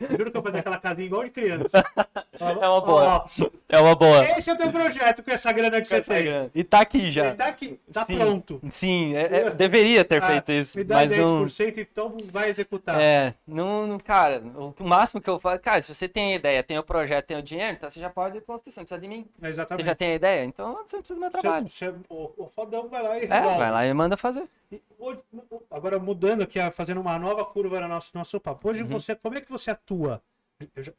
Juro que eu vou fazer aquela casinha igual de criança. É uma boa. Ó, é uma boa. Esse é o teu projeto com essa grana que com você tem. Grana. E tá aqui já. E tá aqui, tá sim, pronto. Sim, é, é, deveria ter ah, feito isso. Me dá mas 10%, não... então vai executar. É, não, cara, o máximo que eu falo. Cara, se você tem a ideia, tem o projeto, tem o dinheiro, então você já pode construir, não precisa de mim. Exatamente. Você já tem a ideia, então você não precisa do meu trabalho. Cê, cê, o, o, fodão vai lá e é, resolve. É, vai lá e manda fazer. E hoje, agora, mudando aqui, fazendo uma nova curva no nosso, nosso papo. Hoje, uhum. você, como é que você atua? Eu já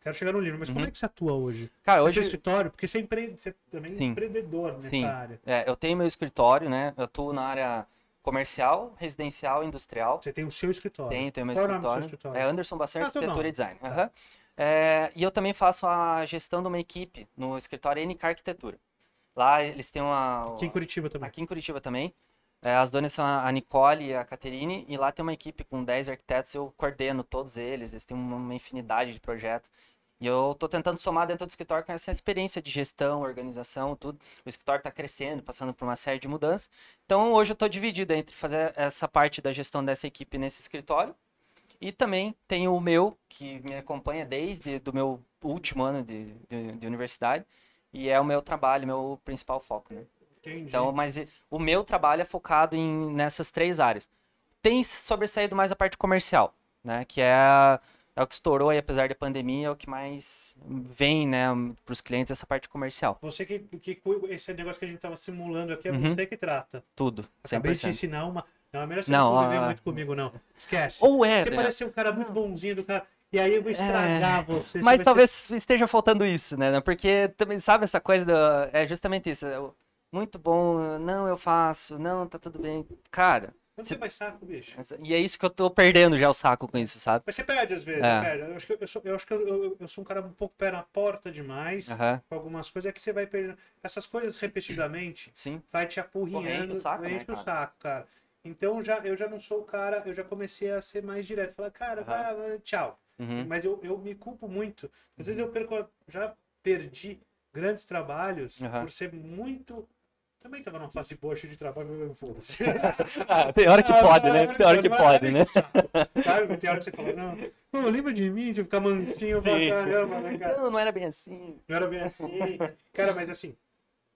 quero chegar no livro, mas uhum. como é que você atua hoje? Cara, você hoje. Tem escritório? Porque você, é empre... você também é Sim. é empreendedor nessa Sim. área. É, eu tenho meu escritório, né? Eu atuo na área comercial, residencial e industrial. Você tem o seu escritório? Tenho, tenho meu Qual é escritório. É, escritório? é Anderson Basser ah, tá Arquitetura e Design. Tá. Aham. Uhum. É, e eu também faço a gestão de uma equipe no escritório NK Arquitetura. Lá eles têm uma. Aqui em Curitiba também. Aqui em Curitiba também. É, as donas são a Nicole e a Caterine, e lá tem uma equipe com 10 arquitetos, eu coordeno todos eles, eles têm uma infinidade de projetos. E eu estou tentando somar dentro do escritório com essa experiência de gestão, organização, tudo. O escritório está crescendo, passando por uma série de mudanças. Então hoje eu estou dividido entre fazer essa parte da gestão dessa equipe nesse escritório. E também tem o meu, que me acompanha desde do meu último ano de, de, de universidade, e é o meu trabalho, meu principal foco, né? Entendi. Então, mas o meu trabalho é focado em nessas três áreas. Tem sobressaído mais a parte comercial, né? Que é, é o que estourou aí, apesar da pandemia, é o que mais vem, né, para os clientes essa parte comercial. Você que, que esse negócio que a gente estava simulando aqui é uhum. você que trata. Tudo. 100%. Acabei de ensinar uma. Não, é melhor você não, não conviver a... Ah, muito comigo, não. Esquece. Ou é. Você né? parece um cara muito bonzinho do cara. E aí eu vou estragar é... você. Mas talvez ser... esteja faltando isso, né? Porque também, sabe, essa coisa do... é justamente isso. Muito bom, não, eu faço, não, tá tudo bem. Cara. Então você se... mais saco, bicho. E é isso que eu tô perdendo já o saco com isso, sabe? Mas você perde às vezes, é. perde. Eu acho que, eu sou, eu, acho que eu, eu sou um cara um pouco pé na porta demais com algumas coisas, é que você vai perdendo. Essas coisas repetidamente Sim. vai te apurriando, o saco, né, o saco, cara. Então já, eu já não sou o cara, eu já comecei a ser mais direto. Falar, cara, vai, vai, tchau. Uhum. Mas eu, eu me culpo muito. Às vezes eu perco, já perdi grandes trabalhos uhum. por ser muito também tava numa fase bocha de trabalho, mas foda-se. ah, tem hora que ah, pode, né? Tem hora que pode, né? Sabe, tem hora que você fala, não, não lembra de mim, você ficar mantinho pra caramba, né, cara? Não, não era bem assim. Não era bem assim. Cara, mas assim,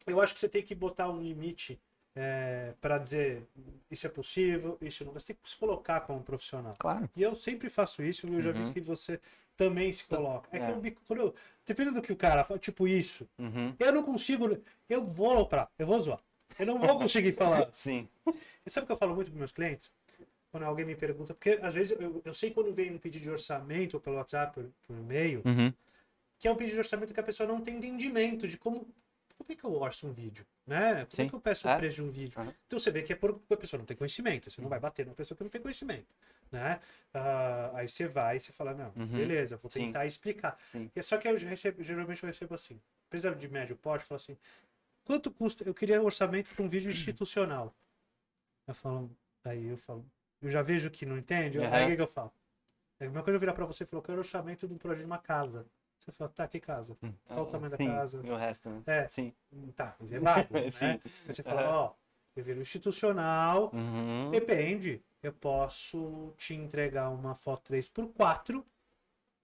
eu acho que você tem que botar um limite é, para dizer isso é possível, isso não. Você tem que se colocar como profissional. Claro. E eu sempre faço isso, eu uhum. já vi uhum. que você também se tá- coloca. É, é. que eu me. Quando eu, dependendo do que o cara fala, tipo isso, uhum. eu não consigo. Eu vou para eu vou zoar. Eu não vou conseguir falar. Sim. E sabe o que eu falo muito para meus clientes? Quando alguém me pergunta, porque às vezes eu, eu sei quando vem um pedido de orçamento pelo WhatsApp, por, por e-mail, uhum. que é um pedido de orçamento que a pessoa não tem entendimento de como como que eu orço um vídeo? Né? Como Sim. que eu peço o é. preço de um vídeo? Uhum. Então você vê que é por a pessoa não tem conhecimento, você não uhum. vai bater numa pessoa que não tem conhecimento. Né? Uh, aí você vai e você fala, não, uhum. beleza, vou tentar Sim. explicar. Sim. É só que eu recebo, geralmente eu recebo assim, empresa de médio porte, fala assim, quanto custa? Eu queria um orçamento para um vídeo institucional. Eu falo, aí eu falo, eu já vejo que não entende, uhum. aí o que, eu falo? É a mesma coisa eu virar para você e falar, eu quero orçamento de um projeto de uma casa. Você fala, tá, que casa? Hum. Qual o ah, tamanho Sim, da casa? E o resto, né? É. Sim. Tá, é né? vago, Sim. você fala, ó, eu viro institucional, uhum. depende. Eu posso te entregar uma foto 3x4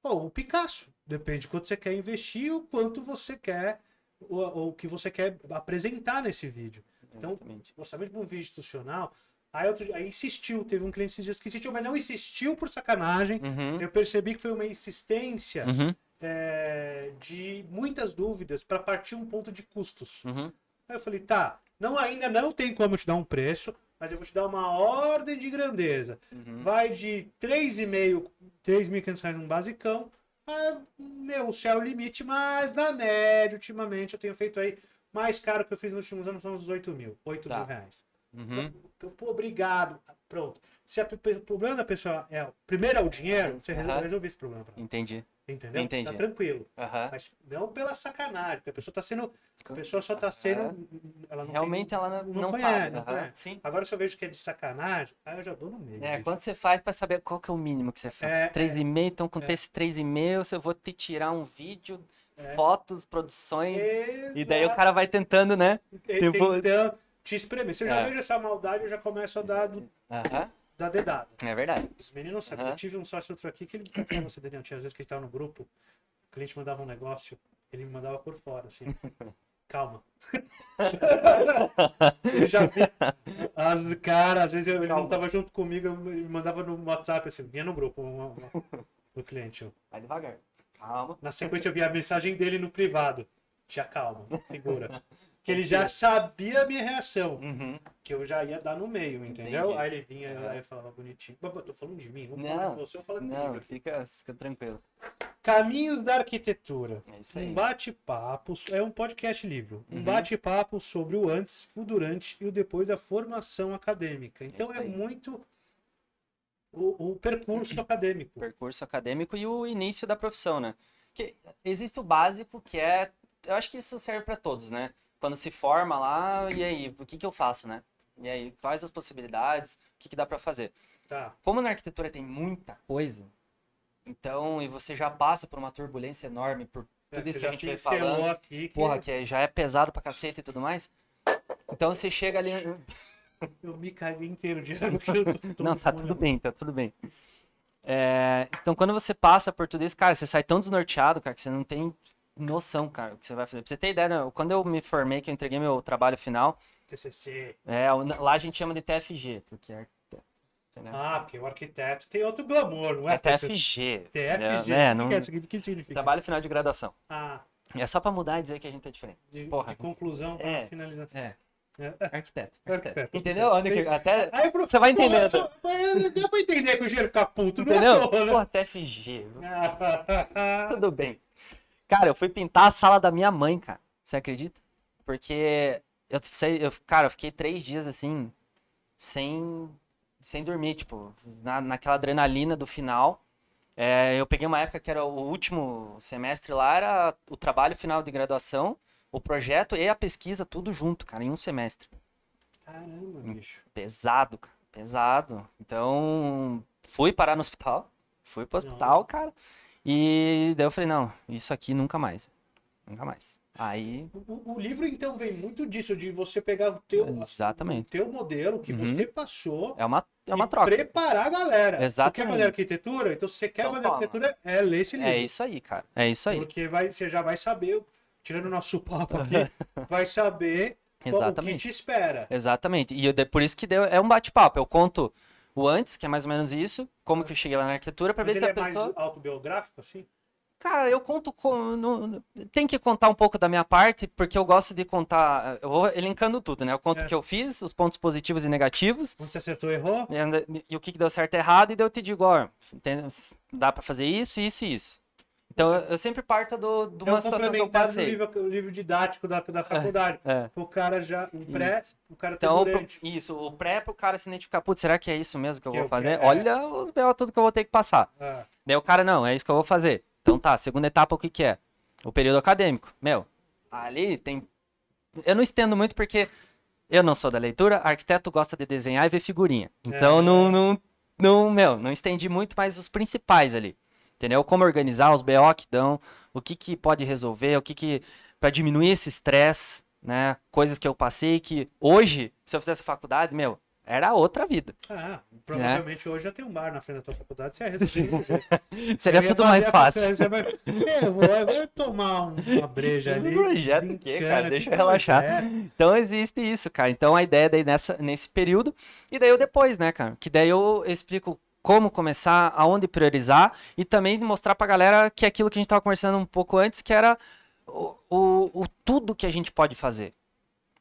ou o Picasso. Depende de quanto você quer investir ou quanto você quer, ou o que você quer apresentar nesse vídeo. Então, Exatamente. orçamento para um vídeo institucional, Aí, outro, aí insistiu, teve um cliente esses dias que insistiu, mas não insistiu por sacanagem. Uhum. Eu percebi que foi uma insistência uhum é, de muitas dúvidas para partir um ponto de custos. Uhum. Aí eu falei, tá, não ainda não tem como te dar um preço, mas eu vou te dar uma ordem de grandeza. Uhum. Vai de 3,5, 3.500 reais num basicão, a, meu, o céu é limite, mas na média, ultimamente, eu tenho feito aí, mais caro que eu fiz nos últimos anos são uns 8 mil, 8 tá. mil reais. Uhum. Então, pô, obrigado. Pronto. Se o problema da pessoa é. Primeiro é o dinheiro, você resolve esse problema. Entendi. Entendeu? Entendi. Tá tranquilo. Mas não pela sacanagem, porque a pessoa tá sendo. A pessoa só tá sendo. Uhum. Ela Realmente tem, ela não, não conhece, sabe. Não Sim. Agora se eu vejo que é de sacanagem, aí eu já dou no meio. É, quando você faz pra saber qual que é o mínimo que você faz? É, 3,5, é, então com é. esse 3,5, eu vou te tirar um vídeo, é. fotos, produções. Exato. E daí o cara vai tentando, né? Tentando. Tipo te espremer. Se eu já ah. vejo essa maldade, eu já começo a dar do, da dedada. É verdade. Os meninos sabem. Uhum. Eu tive um sócio outro aqui que ele não Daniel. tinha às vezes que ele tava no grupo, o cliente mandava um negócio, ele me mandava por fora, assim. Calma. Eu já vi. As, ah, cara, às vezes eu, ele não tava junto comigo, eu me mandava no WhatsApp, assim, vinha no grupo uma, uma, do cliente. Eu. Vai devagar. Calma. Na sequência eu vi a mensagem dele no privado. Te acalma, segura. que ele já sabia a minha reação. Uhum. Que eu já ia dar no meio, entendeu? Entendi. Aí ele vinha e aí falava bonitinho. Babá, tô falando de mim, não, não de você, eu falo de Não, mim, fica, fica tranquilo. Caminhos da Arquitetura. É isso aí. Um bate-papo, é um podcast livro. Uhum. Um bate-papo sobre o antes, o durante e o depois da formação acadêmica. É então é, é muito o, o percurso acadêmico. Percurso acadêmico e o início da profissão, né? Que existe o básico que é, eu acho que isso serve para todos, né? quando se forma lá, e aí, o que, que eu faço, né? E aí, quais as possibilidades, o que, que dá para fazer? Tá. Como na arquitetura tem muita coisa, então, e você já passa por uma turbulência enorme, por tudo é, isso que a gente vem falando, aqui que... porra, que já é pesado pra caceta e tudo mais, então você chega ali... Eu me caguei inteiro de água. Não, tá tudo bem, tá tudo bem. É, então, quando você passa por tudo isso, cara, você sai tão desnorteado, cara, que você não tem noção, cara, o que você vai fazer. Pra você ter ideia, né? quando eu me formei, que eu entreguei meu trabalho final. TCC. É, lá a gente chama de TFG, porque é né? Ah, porque o arquiteto tem outro glamour, não é? é TFG. TFG. É, não... o, que é que significa? Trabalho final de graduação. Ah. É só pra mudar e dizer que a gente é diferente. De, Porra. de conclusão pra é, finalização. É. é. Arquiteto, arquiteto. arquiteto. Entendeu? Até Aí, pro... Você vai entendendo. Pô, né? Deu pra entender que o dinheiro fica puto, Entendeu? Não é Pô, né? TFG. Tudo bem. Cara, eu fui pintar a sala da minha mãe, cara. Você acredita? Porque eu sei, eu, cara, eu fiquei três dias assim, sem, sem dormir, tipo, na, naquela adrenalina do final. É, eu peguei uma época que era o último semestre lá, era o trabalho final de graduação, o projeto e a pesquisa, tudo junto, cara, em um semestre. Caramba, hum, bicho. Pesado, cara, pesado. Então, fui parar no hospital, fui pro hospital, Não. cara. E daí eu falei, não, isso aqui nunca mais. Nunca mais. Aí. O, o livro, então, vem muito disso, de você pegar o teu, Exatamente. O teu modelo que uhum. você passou. É uma, é uma troca. Preparar a galera. Exatamente. Você quer fazer arquitetura? Então, se você quer então, fazer arquitetura, é ler esse é livro. É isso aí, cara. É isso aí. Porque vai, você já vai saber, tirando o nosso papo aqui, vai saber Exatamente. o que te espera. Exatamente. E eu, por isso que é um bate-papo. Eu conto o antes, que é mais ou menos isso, como que eu cheguei lá na arquitetura, para ver se a é pessoa. Mais autobiográfico, assim? Cara, eu conto com. No, tem que contar um pouco da minha parte, porque eu gosto de contar. Eu vou elencando tudo, né? Eu conto o é. que eu fiz, os pontos positivos e negativos. Onde você acertou, errou. E, e o que deu certo e errado, e daí eu te digo, ó, dá para fazer isso, isso e isso. Então eu sempre parto do, de é uma é situação que eu passei. Livro, o livro didático da, da faculdade. É, é. O cara já, o pré, isso. o cara tá então, pro, Isso, o pré pro cara se identificar, putz, será que é isso mesmo que eu que vou fazer? É. Olha o belo tudo que eu vou ter que passar. É. Daí o cara, não, é isso que eu vou fazer. Então tá, segunda etapa o que que é? O período acadêmico. Meu, ali tem... Eu não estendo muito porque eu não sou da leitura, arquiteto gosta de desenhar e ver figurinha. É. Então não, não, não, meu, não estendi muito, mas os principais ali entendeu? Como organizar os BO que dão, o que, que pode resolver, o que, que para diminuir esse estresse, né? Coisas que eu passei que hoje, se eu fizesse faculdade, meu, era outra vida. Ah, né? provavelmente né? hoje já tem um bar na frente da tua faculdade, você ia receber. Seria tudo mais fácil. Você vai, eu vou, eu vou tomar um, uma breja ali. Um projeto o quê, cara? Deixa eu relaxar. É. Então existe isso, cara. Então a ideia é daí nessa, nesse período. E daí eu depois, né, cara? Que daí eu explico como começar, aonde priorizar e também mostrar para a galera que é aquilo que a gente estava conversando um pouco antes, que era o, o, o, tudo que a gente pode fazer,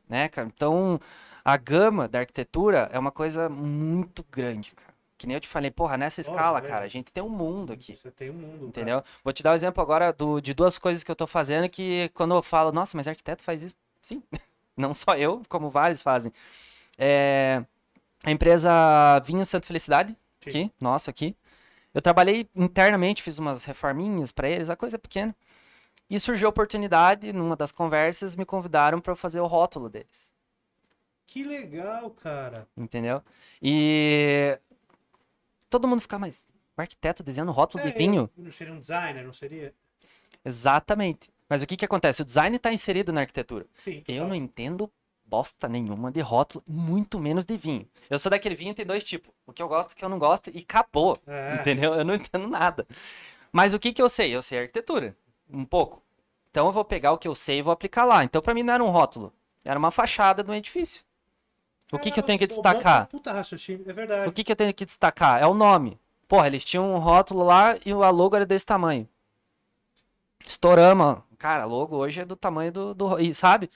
né, cara? Então, a gama da arquitetura é uma coisa muito grande, cara. Que nem eu te falei, porra, nessa escala, né? cara, a gente tem um mundo aqui. Você tem um mundo, Entendeu? Cara. Vou te dar um exemplo agora do, de duas coisas que eu estou fazendo que quando eu falo, Nossa, mas arquiteto faz isso? Sim. Não só eu, como vários fazem. É... A empresa Vinho Santo Felicidade, Sim. aqui, nosso aqui. Eu trabalhei internamente, fiz umas reforminhas para eles, a coisa é pequena. E surgiu a oportunidade, numa das conversas, me convidaram para fazer o rótulo deles. Que legal, cara. Entendeu? E todo mundo fica, mais o arquiteto desenhando rótulo é, de vinho? Não seria um designer, não seria? Exatamente. Mas o que que acontece? O design está inserido na arquitetura. Sim, eu não entendo bosta nenhuma de rótulo, muito menos de vinho. Eu sou daquele vinho tem dois tipos. O que eu gosto, o que eu não gosto, e acabou. É. Entendeu? Eu não entendo nada. Mas o que, que eu sei? Eu sei arquitetura. Um pouco. Então eu vou pegar o que eu sei e vou aplicar lá. Então para mim não era um rótulo. Era uma fachada do edifício. O que, é, que eu tenho que destacar? Puta é verdade. O que, que eu tenho que destacar? É o nome. Porra, eles tinham um rótulo lá e a logo era desse tamanho. Estourama. Cara, logo hoje é do tamanho do. do sabe?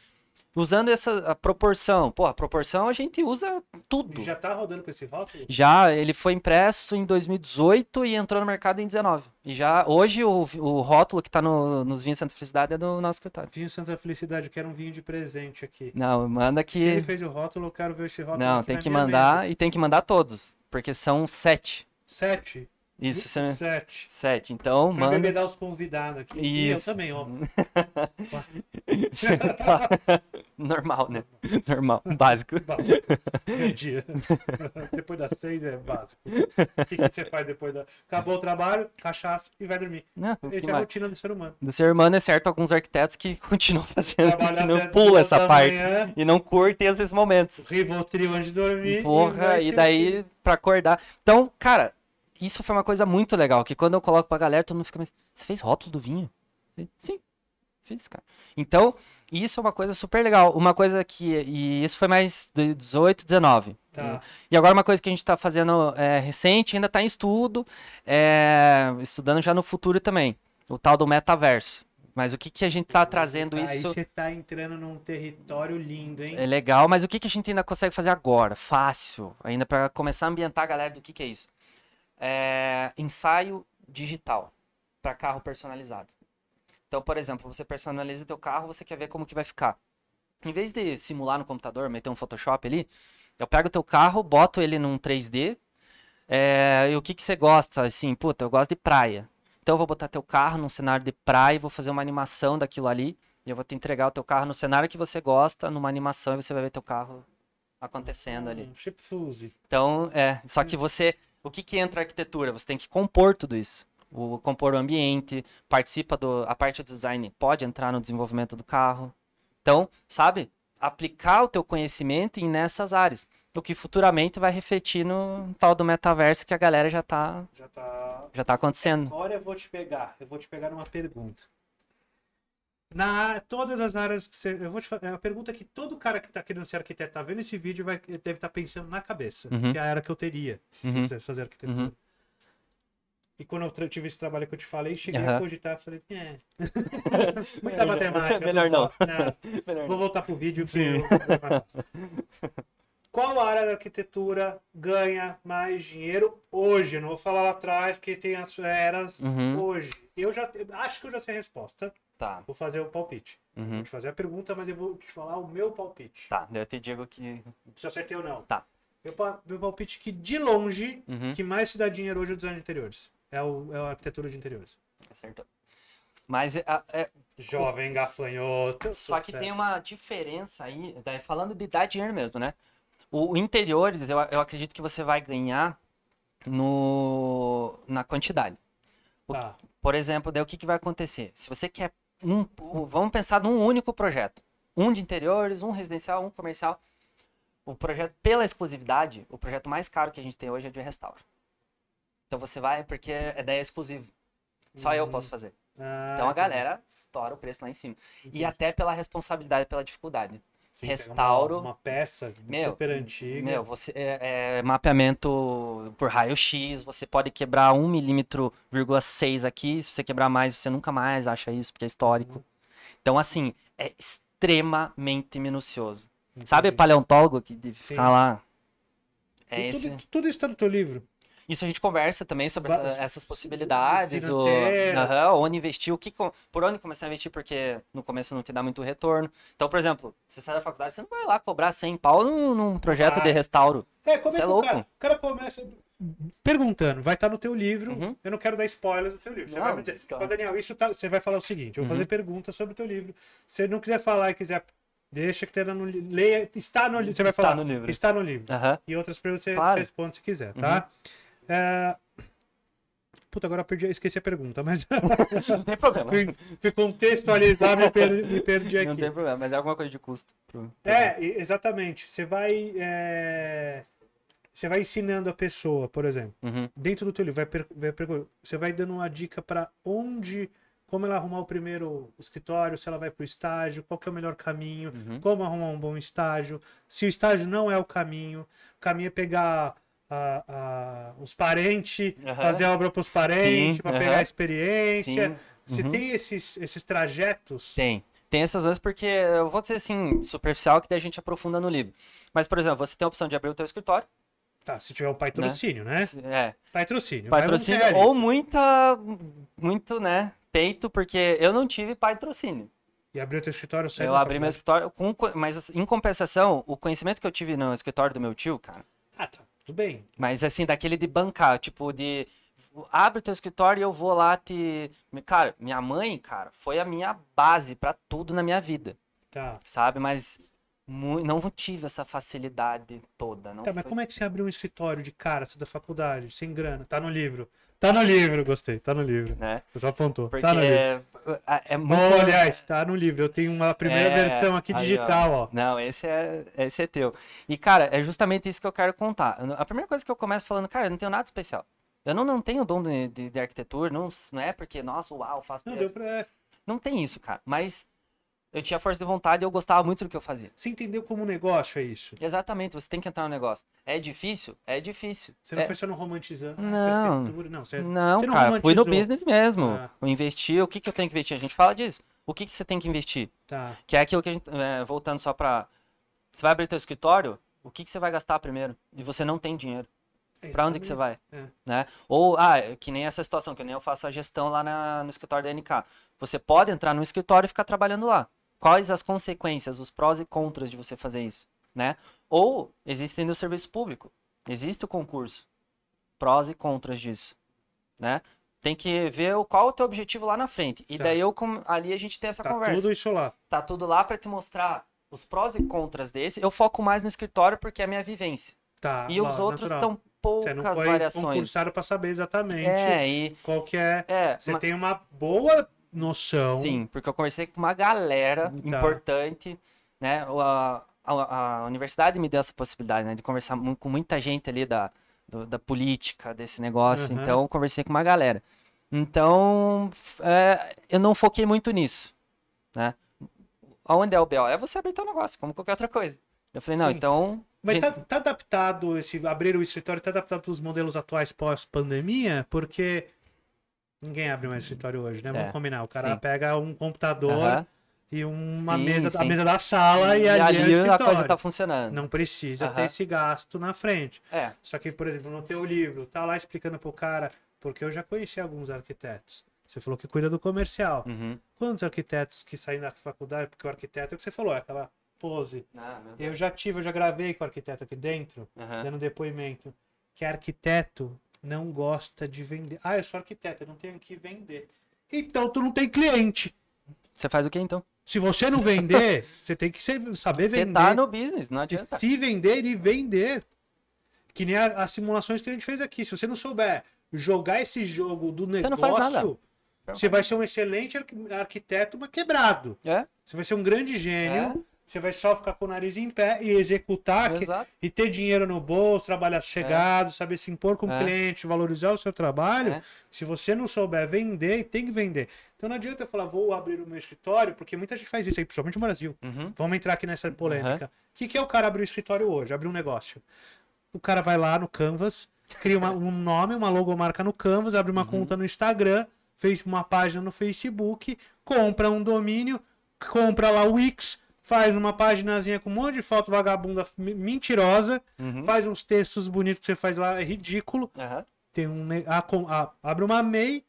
usando essa proporção. Pô, a proporção a gente usa tudo. Já tá rodando com esse rótulo? Já, ele foi impresso em 2018 e entrou no mercado em 19. E já, hoje o, o rótulo que tá no, nos vinhos Santa Felicidade é do nosso escritório. Vinho Santa Felicidade, eu quero um vinho de presente aqui. Não, manda que... Se ele fez o rótulo, eu quero ver esse rótulo Não, tem que mandar mesa. e tem que mandar todos, porque são sete. Sete? Isso, você... sete. Sete, então, pra mano... dar os convidados aqui. Isso. E eu também, ó. Normal, né? Normal, básico. É dia. depois das seis é básico. O que, que, você faz depois da... Acabou o trabalho, cachaça e vai dormir. Não, Essa é a rotina do ser humano. Do ser humano é certo alguns arquitetos que continuam fazendo, Trabalha que não pula essa parte. Manhã, e não curtem esses momentos. Rivotril antes de dormir. Porra, e, e daí pra acordar. Então, cara isso foi uma coisa muito legal, que quando eu coloco pra galera, todo mundo fica, mais. você fez rótulo do vinho? Sim, fiz, cara. Então, isso é uma coisa super legal. Uma coisa que. E isso foi mais de 18, 19. Tá. E agora uma coisa que a gente tá fazendo é, recente, ainda tá em estudo, é, estudando já no futuro também. O tal do metaverso. Mas o que, que a gente tá, tá trazendo tá, isso. Aí você tá entrando num território lindo, hein? É legal, mas o que, que a gente ainda consegue fazer agora? Fácil, ainda para começar a ambientar a galera do que, que é isso é, ensaio digital para carro personalizado. Então, por exemplo, você personaliza o teu carro, você quer ver como que vai ficar. Em vez de simular no computador, meter um Photoshop ali, eu pego o teu carro, boto ele num 3D. É, e o que, que você gosta? Assim, puta, eu gosto de praia. Então eu vou botar teu carro num cenário de praia e vou fazer uma animação daquilo ali. E eu vou te entregar o teu carro no cenário que você gosta, numa animação, e você vai ver teu carro acontecendo ali. Chip Fuse. Então, é. Só que você o que, que entra a arquitetura? Você tem que compor tudo isso. O, compor o ambiente, participa do. A parte do design pode entrar no desenvolvimento do carro. Então, sabe? Aplicar o teu conhecimento em nessas áreas. O que futuramente vai refletir no tal do metaverso que a galera já está já está já tá acontecendo. Agora eu vou te pegar. Eu vou te pegar numa pergunta. Na todas as áreas que você. Eu vou te fazer. É a pergunta que todo cara que está querendo ser arquiteto, tá vendo esse vídeo, vai, deve estar tá pensando na cabeça. Uhum. Que é a era que eu teria uhum. se eu quisesse fazer arquitetura. Uhum. E quando eu tive esse trabalho que eu te falei, cheguei uhum. a cogitar e falei, é. Muita matemática. Melhor não. Né. não. vou voltar pro vídeo. Sim. Eu... Qual área da arquitetura ganha mais dinheiro hoje? Não vou falar lá atrás, porque tem as eras uhum. hoje. Eu já acho que eu já sei a resposta. Tá. Vou fazer o palpite. Uhum. Vou te fazer a pergunta, mas eu vou te falar o meu palpite. Tá, eu te digo que. Se eu acertei ou não. Tá. Meu, meu palpite que, de longe, uhum. que mais se dá dinheiro hoje é o design de interiores. É, o, é a arquitetura de interiores. Acertou. Mas é... é Jovem gafanhoto. Só que tem uma diferença aí, daí falando de dar dinheiro mesmo, né? O, o interiores, eu, eu acredito que você vai ganhar no, na quantidade. O, tá. Por exemplo, daí o que, que vai acontecer? Se você quer um, vamos pensar num único projeto. Um de interiores, um residencial, um comercial. O projeto, pela exclusividade, o projeto mais caro que a gente tem hoje é de restauro. Então você vai porque é ideia é exclusivo. Só uhum. eu posso fazer. Ah, então a galera estoura o preço lá em cima. Entendi. E até pela responsabilidade, pela dificuldade. Sim, restauro. Uma, uma, peça meu, super antiga. Meu, você, é, é mapeamento por raio-x, você pode quebrar um milímetro, seis aqui, se você quebrar mais, você nunca mais acha isso, porque é histórico. Uhum. Então, assim, é extremamente minucioso. Entendi. Sabe paleontólogo que fica lá? É tudo, tudo, isso está no teu livro. Isso a gente conversa também sobre essa, essas possibilidades, o, uhum, onde investir, o que, por onde começar a investir, porque no começo não te dá muito retorno. Então, por exemplo, você sai da faculdade, você não vai lá cobrar 100 pau num, num projeto ah. de restauro. É, como é, é louco. Cara, o cara começa perguntando, vai estar tá no teu livro, uhum. eu não quero dar spoilers do teu livro. Você não, vai me dizer, claro. Daniel, isso tá, você vai falar o seguinte, eu vou fazer uhum. perguntas sobre o teu livro. Se não quiser falar e quiser Deixa que tenha tá no leia está no livro. Você vai está falar. No livro. Está no livro. Uhum. E outras perguntas você claro. responde se quiser, tá? Uhum. É... Puta, agora perdi, esqueci a pergunta, mas. não tem problema. Fui contextualizar, me, per... me perdi aqui. Não tem problema, mas é alguma coisa de custo. É, exatamente. Você vai. É... Você vai ensinando a pessoa, por exemplo, uhum. dentro do teu livro, vai per... Vai per... você vai dando uma dica para onde como ela arrumar o primeiro escritório, se ela vai para o estágio, qual que é o melhor caminho, uhum. como arrumar um bom estágio, se o estágio não é o caminho, o caminho é pegar a, a, os parentes, uhum. fazer a obra para os parentes, para uhum. pegar a experiência. se Você uhum. tem esses, esses trajetos? Tem. Tem essas coisas porque, eu vou dizer assim, superficial, que daí a gente aprofunda no livro. Mas, por exemplo, você tem a opção de abrir o teu escritório, Tá, se tiver um patrocínio, né? né? É. Patrocínio. Patrocínio ou muita, muito, né, peito, porque eu não tive patrocínio. E abriu teu escritório Eu abri meu escritório, com, mas assim, em compensação, o conhecimento que eu tive no escritório do meu tio, cara... Ah, tá. Tudo bem. Mas assim, daquele de bancar, tipo, de abre o teu escritório e eu vou lá te. Cara, minha mãe, cara, foi a minha base para tudo na minha vida. Tá. Sabe? Mas não tive essa facilidade toda. Não tá, foi... mas como é que você abriu um escritório de cara, assim, da faculdade, sem grana? Tá no livro. Tá no livro, gostei, tá no livro. Né? Você só apontou. Tá porque tá no livro. É, é muito... aliás, tá no livro. Eu tenho uma primeira é... versão aqui Aí, digital, ó. ó. Não, esse é, esse é teu. E, cara, é justamente isso que eu quero contar. A primeira coisa que eu começo falando, cara, eu não tenho nada especial. Eu não, não tenho dom de, de, de arquitetura, não, não é porque, nossa, uau, faço. Não, pra... não tem isso, cara. Mas eu tinha força de vontade e eu gostava muito do que eu fazia. Você entendeu como um negócio é isso? Exatamente, você tem que entrar no negócio. É difícil? É difícil. Você não é... foi só no romantizando não, não, você... É- não, você não cara, fui no business mesmo. Ah. Eu investi, o que, que eu tenho que investir? A gente fala disso. O que, que você tem que investir? Tá. Que é aquilo que a gente, é, voltando só pra, você vai abrir teu escritório, o que, que você vai gastar primeiro? E você não tem dinheiro. É, para onde que você vai? É. Né? Ou, ah, que nem essa situação, que nem eu faço a gestão lá na, no escritório da NK. Você pode entrar no escritório e ficar trabalhando lá quais as consequências, os prós e contras de você fazer isso, né? Ou existem no serviço público, existe o concurso, prós e contras disso, né? Tem que ver qual é o teu objetivo lá na frente. E tá. daí eu ali a gente tem essa tá conversa. Tá tudo isso lá. Tá tudo lá para te mostrar os prós e contras desse. Eu foco mais no escritório porque é a minha vivência. Tá. E lá, os outros estão poucas você não foi variações. concursado para saber exatamente é, e... qual que é. é você mas... tem uma boa noção. Sim, porque eu conversei com uma galera tá. importante, né? A, a, a, universidade me deu essa possibilidade, né? De conversar com muita gente ali da, do, da política, desse negócio. Uhum. Então, eu conversei com uma galera. Então, é, eu não foquei muito nisso, né? Aonde é o BO? É você abrir teu negócio, como qualquer outra coisa. Eu falei, Sim. não, então mas tá, tá, adaptado, esse abrir o escritório tá adaptado para os modelos atuais pós-pandemia, porque Ninguém abre mais escritório hoje, né? É, Vamos combinar. O cara sim. pega um computador e uma sim, mesa, sim. a mesa da sala e, e ali, é ali é a coisa tá funcionando. Não precisa ter esse gasto na frente. É. Só que, por exemplo, no teu livro, tá lá explicando pro cara, porque eu já conheci alguns arquitetos. Você falou que cuida do comercial. Uhum. Quantos arquitetos que saem da faculdade, porque o arquiteto é o que você falou, é aquela pose. Ah, eu já tive, eu já gravei com o arquiteto aqui dentro, dando depoimento, que arquiteto não gosta de vender. Ah, eu sou arquiteto, eu não tenho que vender. Então tu não tem cliente. Você faz o que então? Se você não vender, você tem que saber vender. Você tá no business, não adianta. Se vender e vender. Que nem as simulações que a gente fez aqui. Se você não souber jogar esse jogo do negócio, você, não faz nada. você vai ser um excelente arquiteto, mas quebrado. É? Você vai ser um grande gênio. É? você vai só ficar com o nariz em pé e executar que, e ter dinheiro no bolso, trabalhar chegado, é. saber se impor com é. o cliente, valorizar o seu trabalho. É. Se você não souber vender, tem que vender. Então não adianta eu falar, vou abrir o meu escritório, porque muita gente faz isso aí, principalmente no Brasil. Uhum. Vamos entrar aqui nessa polêmica. O uhum. que, que é o cara abrir o escritório hoje, abrir um negócio? O cara vai lá no Canvas, cria uma, um nome, uma logomarca no Canvas, abre uma uhum. conta no Instagram, fez uma página no Facebook, compra um domínio, compra lá o Wix, faz uma paginazinha com um monte de foto vagabunda mentirosa, uhum. faz uns textos bonitos que você faz lá, é ridículo. Uhum. Tem um, a, a, abre uma MEI,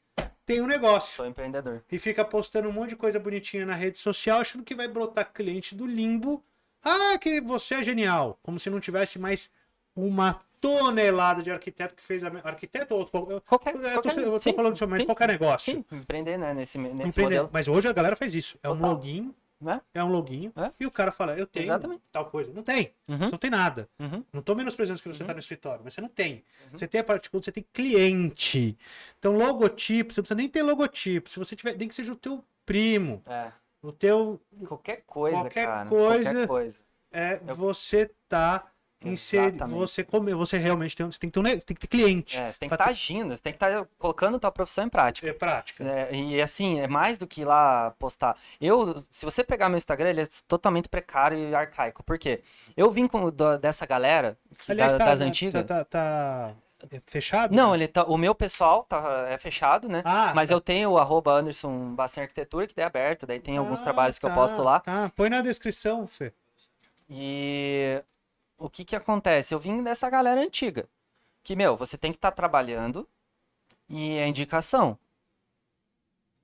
tem um negócio. Sou empreendedor. E fica postando um monte de coisa bonitinha na rede social, achando que vai brotar cliente do limbo. Ah, que você é genial. Como se não tivesse mais uma tonelada de arquiteto que fez a... arquiteto ou outro qualquer, eu, qualquer, eu tô sim, falando de qualquer negócio sim empreender né nesse, nesse empreender. modelo mas hoje a galera faz isso é Total. um login é? é, um loginho. É? E o cara fala, eu tenho Exatamente. tal coisa. Não tem. Uhum. Você não tem nada. Uhum. Não estou menosprezando que você está uhum. no escritório, mas você não tem. Uhum. Você tem a parte você tem cliente. Então, logotipo, você não precisa nem ter logotipo. Se você tiver, nem que seja o teu primo. É. O teu. Qualquer coisa, qualquer cara. Coisa, qualquer coisa. É, eu... você tá Inser, você comer, você realmente tem, você tem, que ter um, tem que ter cliente. É, você tem que estar tá agindo, você tem que estar tá colocando a tua profissão em prática. É prática. É, e assim, é mais do que lá postar. Eu, se você pegar meu Instagram, ele é totalmente precário e arcaico. Por quê? Eu vim com, do, dessa galera que, Aliás, da, tá, das né, antigas. Tá, tá, tá, é fechado? Não, né? ele tá, o meu pessoal tá, é fechado, né? Ah, Mas tá. eu tenho o arroba Anderson Bassin Arquitetura, que é aberto, daí tem ah, alguns trabalhos que eu tá, posto lá. Tá, põe na descrição, Fê. E o que que acontece? Eu vim dessa galera antiga. Que, meu, você tem que estar tá trabalhando e é indicação.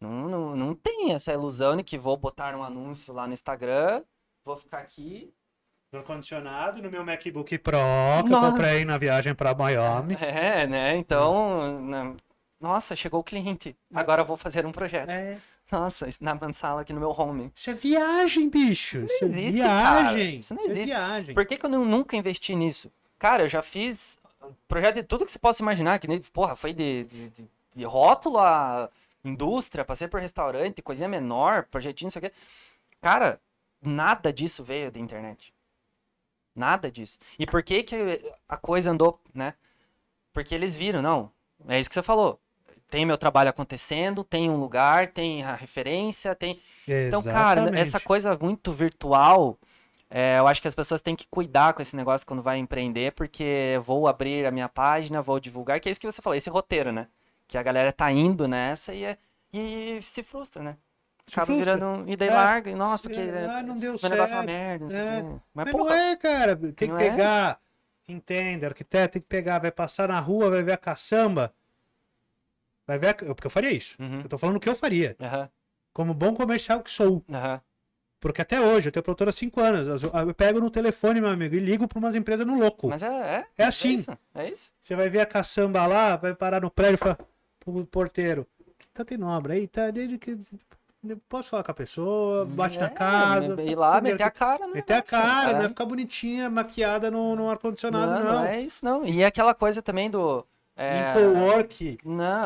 Não, não, não tem essa ilusão de que vou botar um anúncio lá no Instagram, vou ficar aqui. No condicionado no meu MacBook Pro, que nossa. eu comprei na viagem para Miami. É, né? Então, é. nossa, chegou o cliente. É. Agora eu vou fazer um projeto. É. Nossa, isso na sala aqui no meu home. Isso é viagem, bicho. Isso não isso é existe, é viagem. Cara. Isso não existe. Isso é viagem. Por que, que eu nunca investi nisso? Cara, eu já fiz uh, projeto de tudo que você possa imaginar, que nem, porra, foi de, de, de, de rótulo a indústria, passei por restaurante, coisinha menor, projetinho, isso aqui. quê. Cara, nada disso veio da internet. Nada disso. E por que que a coisa andou, né? Porque eles viram, não, é isso que você falou tem meu trabalho acontecendo, tem um lugar, tem a referência, tem. Exatamente. Então, cara, essa coisa muito virtual, é, eu acho que as pessoas têm que cuidar com esse negócio quando vai empreender, porque vou abrir a minha página, vou divulgar, que é isso que você falou, esse roteiro, né? Que a galera tá indo nessa e, é, e se frustra, né? Acaba virando um, e daí é, larga, e nossa, porque é, ah, não deu meu certo. negócio é uma merda, não sei o é. quê. Mas, Mas porra, não é, cara, tem que é? pegar, entende arquiteto, tem que pegar, vai passar na rua, vai ver a caçamba, Vai ver, porque eu faria isso. Uhum. Eu tô falando o que eu faria. Uhum. Como bom comercial que sou. Uhum. Porque até hoje, eu tenho produtora há 5 anos. Eu pego no telefone, meu amigo, e ligo para umas empresas no louco. Mas é, é, é, é assim. É isso, é isso. Você vai ver a caçamba lá, vai parar no prédio e fala pro porteiro: tá tem nobre aí, tá. Posso falar com a pessoa, hum, bate é, na casa. Ir lá, meter a cara, né? Meter a né, assim, cara, é. não é ficar bonitinha, maquiada no, no ar-condicionado, não, não. Não é isso, não. E é aquela coisa também do é... co-work,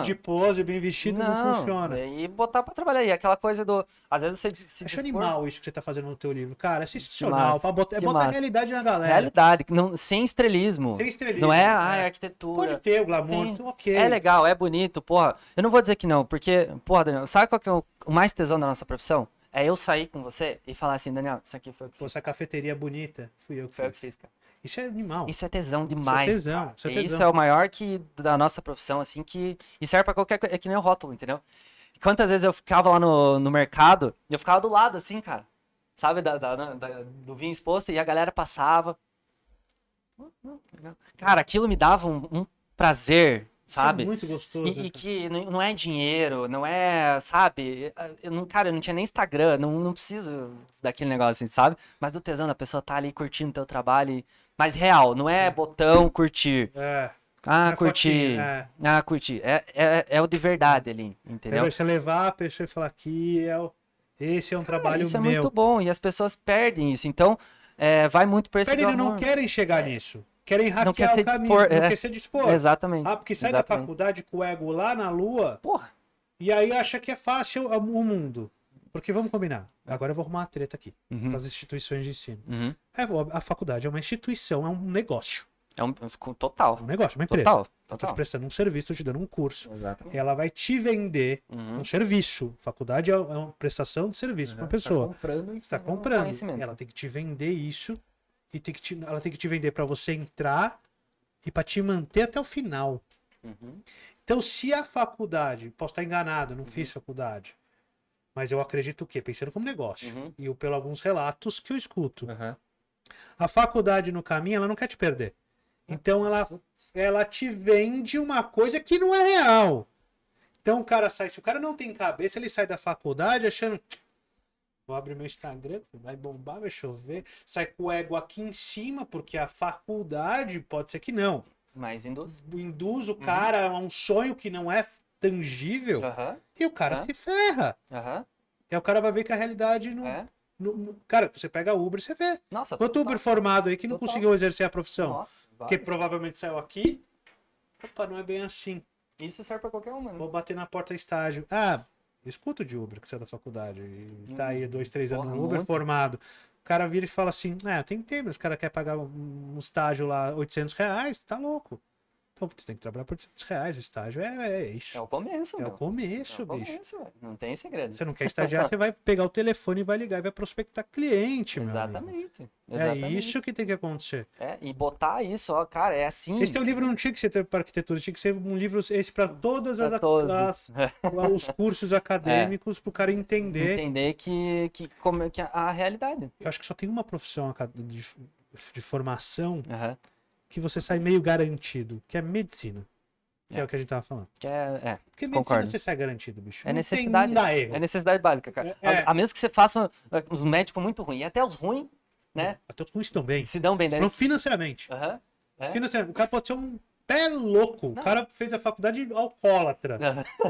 de pose, bem vestido, não, não funciona. E botar pra trabalhar. E aquela coisa do. Às vezes você se. Acho dispor... animal isso que você tá fazendo no teu livro. Cara, é sensacional. Pra botar, é botar a realidade na galera. Realidade, não, sem estrelismo. Sem estrelismo. Não é, né? ah, é arquitetura. Pode ter o glamour, ok. É legal, é bonito, porra. Eu não vou dizer que não, porque, porra, Daniel, sabe qual que é o mais tesão da nossa profissão? É eu sair com você e falar assim, Daniel, isso aqui foi o que fiz. Pô, essa cafeteria é bonita, fui eu que foi fiz. Foi que fiz, cara. Isso é animal. Isso é tesão demais. Isso é tesão, isso é, tesão. Isso é o maior que da nossa profissão, assim, que. E serve pra qualquer. É que nem o rótulo, entendeu? Quantas vezes eu ficava lá no, no mercado, eu ficava do lado, assim, cara. Sabe, da, da, da do vinho exposto, e a galera passava. Cara, aquilo me dava um, um prazer, sabe? Isso é muito gostoso. E, e, que não é dinheiro, não é, sabe? Eu não, cara, eu não tinha nem Instagram, não, não preciso daquele negócio, assim, sabe? Mas do tesão da pessoa tá ali curtindo o teu trabalho e mas real, não é, é botão curtir. É. Ah, é curti. Fotinha, é. Ah, curti. É, é, é o de verdade ali, entendeu? É você levar a pessoa e falar que é o... esse é um trabalho isso é meu. Isso é muito bom e as pessoas perdem isso. Então, é, vai muito para esse Perdem, não querem chegar nisso. Querem hackear não quer o caminho, dispor, não quer se dispor. Exatamente. Ah, porque sai exatamente. da faculdade com o ego lá na lua Porra. e aí acha que é fácil o mundo. Porque vamos combinar. É. Agora eu vou arrumar uma treta aqui uhum. com as instituições de ensino. Uhum. É, a faculdade é uma instituição, é um negócio. É um total. É um negócio, é uma empresa. Total. total. te prestando um serviço, estou te dando um curso. Exato. Ela vai te vender uhum. um serviço. Faculdade é uma prestação de serviço para uma uhum. tá pessoa. Está comprando, está comprando. Ela tem que te vender isso e tem que te, ela tem que te vender para você entrar e para te manter até o final. Uhum. Então, se a faculdade, posso estar enganado, não uhum. fiz faculdade, mas eu acredito o quê? Pensando como negócio. Uhum. E pelo alguns relatos que eu escuto. Uhum. A faculdade no caminho, ela não quer te perder. Então ela, ela te vende uma coisa que não é real. Então o cara sai, se o cara não tem cabeça, ele sai da faculdade achando. Vou abrir meu Instagram, vai bombar, vai chover. Sai com o ego aqui em cima, porque a faculdade pode ser que não. Mas induz. Induz o uhum. cara a um sonho que não é tangível e o cara se ferra. é E aí o cara vai ver que a realidade não. É. No, no, cara, você pega Uber e você vê. Nossa, Quanto total. Uber formado aí que não conseguiu exercer a profissão? Nossa, Que provavelmente saiu aqui. Opa, não é bem assim. Isso serve pra qualquer um, né? Vou bater na porta estágio. Ah, escuto de Uber que é da faculdade e hum, tá aí hum, dois, três anos no Uber muito. formado. O cara vira e fala assim: É, ah, tem tempo, o cara quer pagar um estágio lá 800 reais, tá louco. Então você tem que trabalhar por 300 reais. O estágio é, é isso. É o começo, É meu. o começo, é o começo Não tem segredo. Você não quer estagiar, você vai pegar o telefone e vai ligar e vai prospectar cliente, meu amigo. Exatamente. Exatamente. É isso que tem que acontecer. É, e botar isso, ó, cara, é assim. Esse teu livro não tinha que ser para arquitetura, tinha que ser um livro esse para todas Pra as todos. os cursos acadêmicos para o cara entender. Entender que, que, como, que a, a realidade. Eu acho que só tem uma profissão de, de formação Aham que você sai meio garantido, que é medicina. Que é. é o que a gente tava falando. É, é. Porque medicina concordo. você sai garantido, bicho. É necessidade. Não, tem, É necessidade básica, cara. É, é. A, a, menos que você faça os é, médicos muito ruins. E até os ruins, né? Até os ruins estão bem. Se dão bem, né? Não financeiramente. Uhum. É. Financeiramente. O cara pode ser um pé louco. Não. O cara fez a faculdade alcoólatra.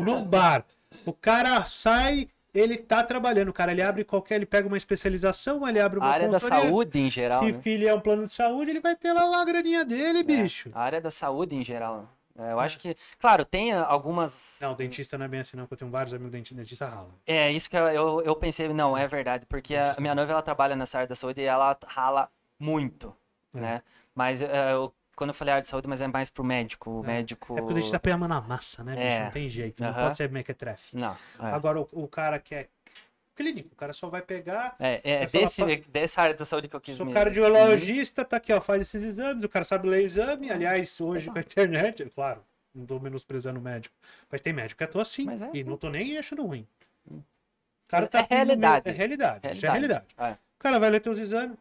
No bar. O cara sai ele tá trabalhando, cara. Ele abre qualquer, ele pega uma especialização, ele abre uma. A área da saúde em geral. Se né? é um plano de saúde, ele vai ter lá uma graninha dele, é, bicho. A área da saúde em geral. É, eu acho que, claro, tem algumas. Não, dentista não é bem assim, não, porque eu tenho vários amigos dentistas, dentista rala. É, isso que eu, eu, eu, pensei, não, é verdade, porque a minha noiva ela trabalha nessa área da saúde e ela rala muito, é. né? Mas uh, é, eu quando eu falei área de saúde, mas é mais pro médico. É. médico... é porque a gente tá pegando a na massa, né? É. Não tem jeito, não pode ser mequetrefe. Não. É. Agora, o, o cara que é clínico. O cara só vai pegar. É, é vai é desse, falar, dessa área da saúde que eu quis. cara mesmo. cardiologista, tá aqui, ó, faz esses exames, o cara sabe ler exame. Aliás, hoje é com a internet, é claro, não tô menosprezando o médico. Mas tem médico que atua assim, é assim. E não assim. tô nem achando ruim. Hum. O cara tá é realidade. Meio, é realidade. realidade. é realidade. O cara vai ler teus exames.